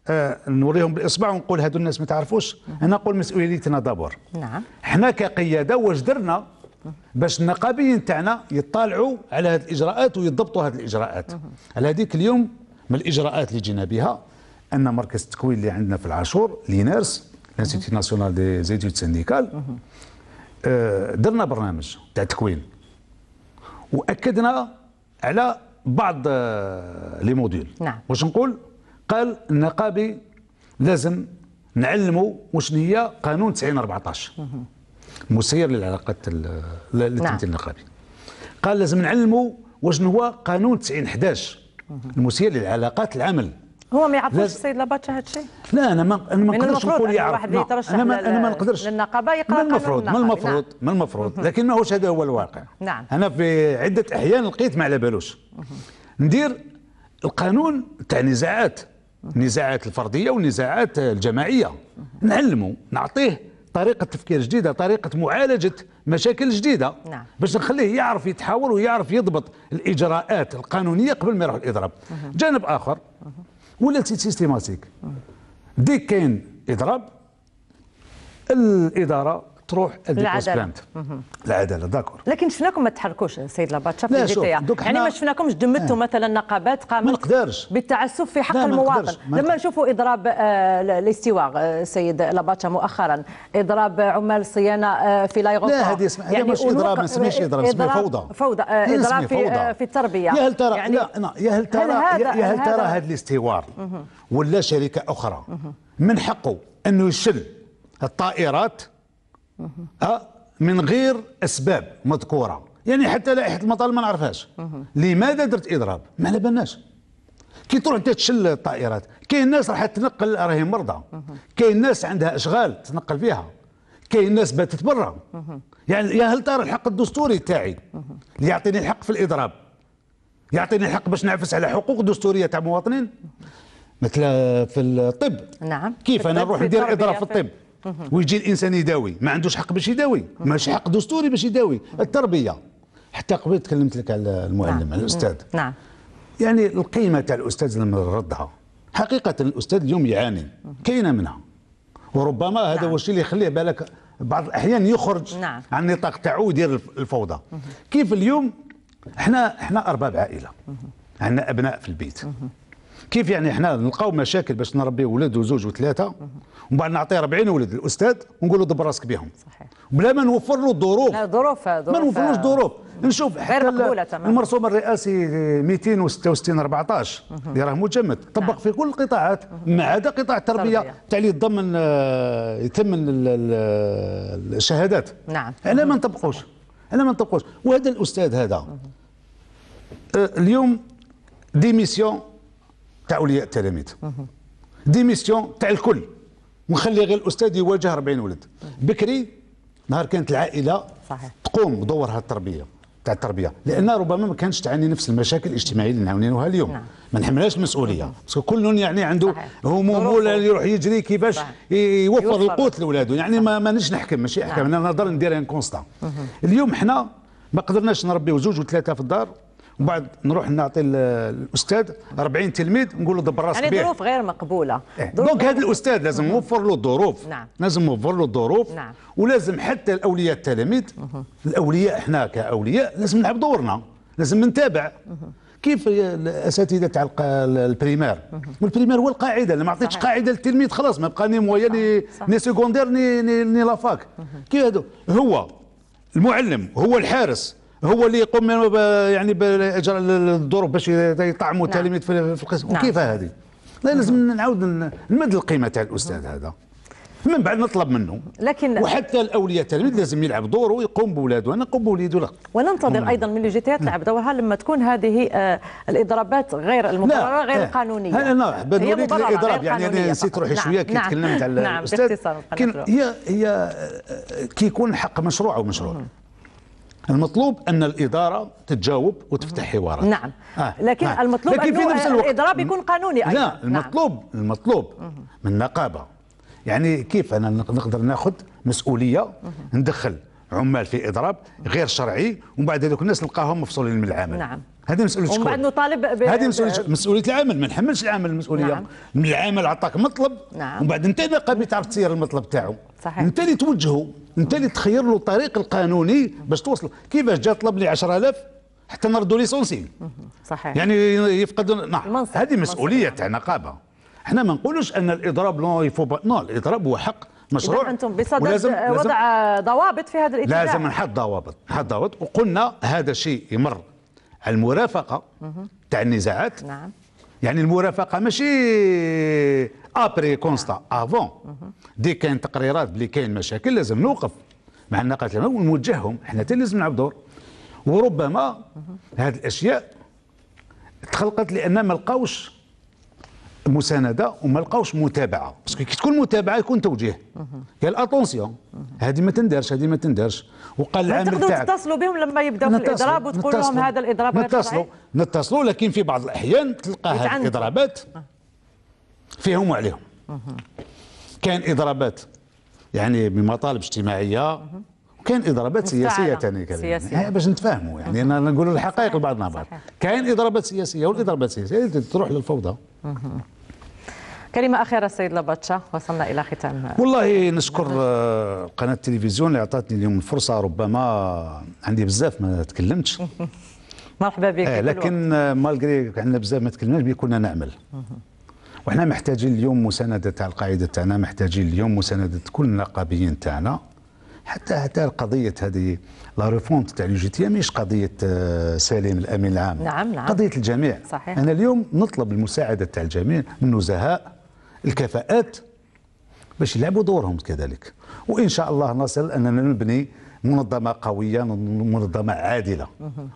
آه نوريهم بالاصبع ونقول هادو الناس ما تعرفوش انا نقول مسؤوليتنا دابور نعم حنا كقياده واش درنا باش النقابيين تاعنا يطالعوا على هذه الاجراءات ويضبطوا هذه الاجراءات على هذيك اليوم من الاجراءات اللي جينا بها ان مركز التكوين اللي عندنا في العاشور لينارس انستيتي ناسيونال دي زيتود سنديكال درنا برنامج تاع تكوين واكدنا على بعض لي موديل نعم واش نقول قال النقابي لازم نعلموا واش هي قانون 90 14 مسير للعلاقات للتمثيل نعم. النقابي قال لازم نعلموا واش هو قانون 90 11 المسير للعلاقات العمل هو ما يعرفوش السيد لاباتشا هذا الشيء لا انا ما نعم، انا ما نقدرش نقول يعرف انا ما انا ما نقدرش للنقابه يقرا من المفروض من المفروض من نعم. المفروض لكن هوش هذا هو الواقع نعم انا في عده احيان لقيت ما على بالوش ندير القانون تاع نزاعات النزاعات الفرديه والنزاعات الجماعيه نعلمه نعطيه طريقه تفكير جديده طريقه معالجه مشاكل جديده نعم. باش نخليه يعرف يتحاور ويعرف يضبط الاجراءات القانونيه قبل ما يروح الاضراب جانب اخر ولا سيستيماتيك ديك كاين اضراب الاداره تروح العداله العداله داكور لكن شفناكم ما تحركوش سيد لاباتشا في الجي تي إيه. يعني ما شفناكمش دمتوا آه. مثلا نقابات قامت ما نقدرش بالتعسف في حق المواطن لما نشوفوا اضراب آه الاستواء آه سيد لاباتشا مؤخرا اضراب عمال الصيانه آه، في لايغوبور لا هذه اسمها يعني مش اضراب ما اسميش اضراب اسمها فوضى فوضى آه، اضراب في, آه، في التربيه يا هل ترى يعني لا يا هل ترى يا هل ترى هذا الاستوار ولا شركه اخرى من حقه انه يشل الطائرات أه، من غير اسباب مذكوره يعني حتى لائحه المطالب ما نعرفهاش لماذا درت اضراب ما على بالناش كي تروح انت تشل الطائرات كاين ناس راح تنقل راهي مرضى كاين ناس عندها اشغال تنقل فيها كاين ناس باتت برا يعني يا هل ترى الحق الدستوري تاعي اللي يعطيني الحق في الاضراب يعطيني الحق باش نعفس على حقوق دستوريه تاع مواطنين مثل في الطب نعم كيف انا نروح ندير اضراب في الطب ويجي الانسان يداوي ما عندوش حق باش يداوي ماشي حق دستوري باش يداوي التربيه حتى قبل تكلمت لك على المعلم نعم. على الاستاذ نعم يعني القيمه تاع الاستاذ لما ردها حقيقه الاستاذ اليوم يعاني كاينه منها وربما هذا نعم. هو الشيء اللي يخليه بالك بعض الاحيان يخرج نعم. عن نطاق تاعو ويدير الفوضى كيف اليوم احنا احنا ارباب عائله عندنا ابناء في البيت كيف يعني احنا نلقاو مشاكل باش نربي ولد وزوج وثلاثه ومن بعد نعطيه 40 ولد الاستاذ ونقول له دبر راسك بهم صحيح بلا ما نوفر له الظروف لا ظروف ما نوفرلوش ظروف نشوف حتى المرسوم الرئاسي 266 14 اللي راه مجمد طبق نعم. في كل القطاعات ما عدا قطاع التربيه تاع اللي يتضمن يتمن الشهادات نعم علاه ما نطبقوش علاه ما نطبقوش وهذا الاستاذ هذا أه، اليوم ديميسيون تاع اولياء التلاميذ ديميسيون تاع الكل ونخلي غير الاستاذ يواجه 40 ولد بكري نهار كانت العائله صحيح. تقوم بدورها التربيه تاع التربيه لان ربما ما كانش تعاني نفس المشاكل الاجتماعيه اللي نعانيوها اليوم نعم. ما نحملهاش المسؤوليه باسكو كل يعني عنده هموم ولا يروح يجري كيفاش يوفر, القوت لاولاده يعني صحيح. ما مانيش نحكم ماشي احكام نعم. انا نهضر ندير ان كونستا اليوم حنا ما قدرناش نربيو زوج وثلاثه في الدار وبعد نروح نعطي الاستاذ 40 تلميذ نقول له دبر راسك يعني ظروف غير مقبوله إيه. دونك هذا الاستاذ لازم نوفر له الظروف نعم. لازم نوفر له الظروف نعم. ولازم حتى الاولياء التلاميذ الاولياء احنا كاولياء لازم نلعب دورنا لازم نتابع كيف الاساتذه تاع البريمير والبريمير هو القاعده اللي ما عطيتش قاعده للتلميذ خلاص ما بقى ني مويا ني ني سيكوندير ني ني, ني لافاك كي هذا هو المعلم هو الحارس هو اللي يقوم يعني باجراء يعني الظروف باش يطعموا نعم. التلاميذ نعم. في القسم نعم. وكيف هذه لا لازم نعاود نمد القيمه تاع الاستاذ هذا من بعد نطلب منه لكن وحتى الاولياء التلاميذ لازم يلعب دوره ويقوم بولاده انا قوم بوليده لا وننتظر ايضا من الجهات تلعب دورها لما تكون هذه آه، الاضرابات غير المقرره غير القانونيه آه. انا لا بنوريك الاضراب يعني انا نسيت روحي نعم. شويه كي نعم. تكلمت على نعم الاستاذ هي هي كي يكون حق مشروع او مشروع المطلوب ان الاداره تتجاوب وتفتح حوارات نعم آه. لكن نعم. المطلوب لكن في نفس الوقت الاضراب يكون قانوني ايضا لا المطلوب نعم. المطلوب من النقابه يعني كيف انا نقدر ناخذ مسؤوليه ندخل عمال في اضراب غير شرعي ومن بعد هذوك الناس نلقاهم مفصولين من العمل نعم هذه مسؤوليه ومن بعد نطالب هذه مسؤوليه مسؤوليه العامل ما نحملش العامل المسؤوليه نعم. من العامل عطاك مطلب نعم. ومن بعد انت اللي قابل تعرف تسير المطلب تاعو صحيح انت اللي توجهه انت اللي تخير له الطريق القانوني باش توصل كيفاش جا طلب لي 10000 حتى نردوا ليسونسي صحيح يعني يفقد نعم هذه مسؤوليه تاع نقابه احنا ما نقولوش ان الاضراب لا يفو نو الاضراب هو حق مشروع انتم بصدد ولازم وضع ضوابط في هذا الاتجاه لازم نحط ضوابط نحط ضوابط وقلنا هذا الشيء يمر المرافقه تاع النزاعات نعم يعني المرافقه ماشي ابري كونستا افون دي كاين تقريرات بلي كاين مشاكل لازم نوقف مع النقابه ونوجههم حنا حتى لازم نلعب دور وربما هذه الاشياء تخلقت لان ما لقاوش مسانده وما لقاوش متابعه باسكو كي تكون متابعه يكون توجيه قال اتونسيون هذه ما تندارش هذه ما تندارش وقال العامل تاعك تتصلوا بهم لما يبداو في الاضراب وتقول لهم هذا الاضراب غير نتصلوا نتصلوا لكن في بعض الاحيان تلقى هذه الاضرابات فيهم وعليهم كان اضرابات يعني بمطالب اجتماعيه وكان اضرابات سياسيه ثاني سياسية. باش نتفاهموا يعني انا نقولوا الحقائق لبعضنا بعض كاين اضرابات سياسيه والاضرابات السياسيه تروح للفوضى كلمة أخيرة السيد لباتشا وصلنا إلى ختام والله نشكر آه، قناة التلفزيون اللي أعطتني اليوم الفرصة ربما عندي بزاف ما تكلمتش مرحبا بك آه لكن آه، مالغري عندنا بزاف ما تكلمناش بيه كنا نعمل وحنا محتاجين اليوم مساندة تاع القاعدة تاعنا محتاجين اليوم مساندة كل النقابيين تاعنا حتى حتى قضية هذه لا ريفون تاع لي جي تي إيه، ماهيش قضية آه، سالم الأمين العام نعم نعم قضية الجميع صحيح. أنا اليوم نطلب المساعدة تاع الجميع من النزهاء الكفاءات باش يلعبوا دورهم كذلك وان شاء الله نصل اننا نبني منظمه قويه منظمه عادله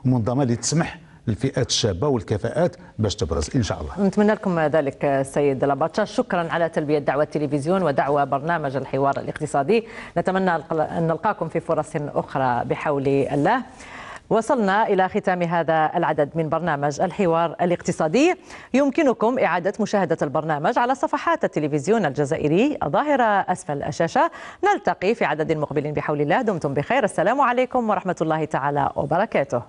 منظمه اللي تسمح الفئات الشابه والكفاءات باش تبرز ان شاء الله. نتمنى لكم ذلك السيد لاباتشا شكرا على تلبيه دعوه التلفزيون ودعوه برنامج الحوار الاقتصادي نتمنى ان نلقاكم في فرص اخرى بحول الله. وصلنا إلى ختام هذا العدد من برنامج الحوار الاقتصادي يمكنكم إعادة مشاهدة البرنامج على صفحات التلفزيون الجزائري الظاهرة أسفل الشاشة نلتقي في عدد مقبل بحول الله دمتم بخير السلام عليكم ورحمة الله تعالى وبركاته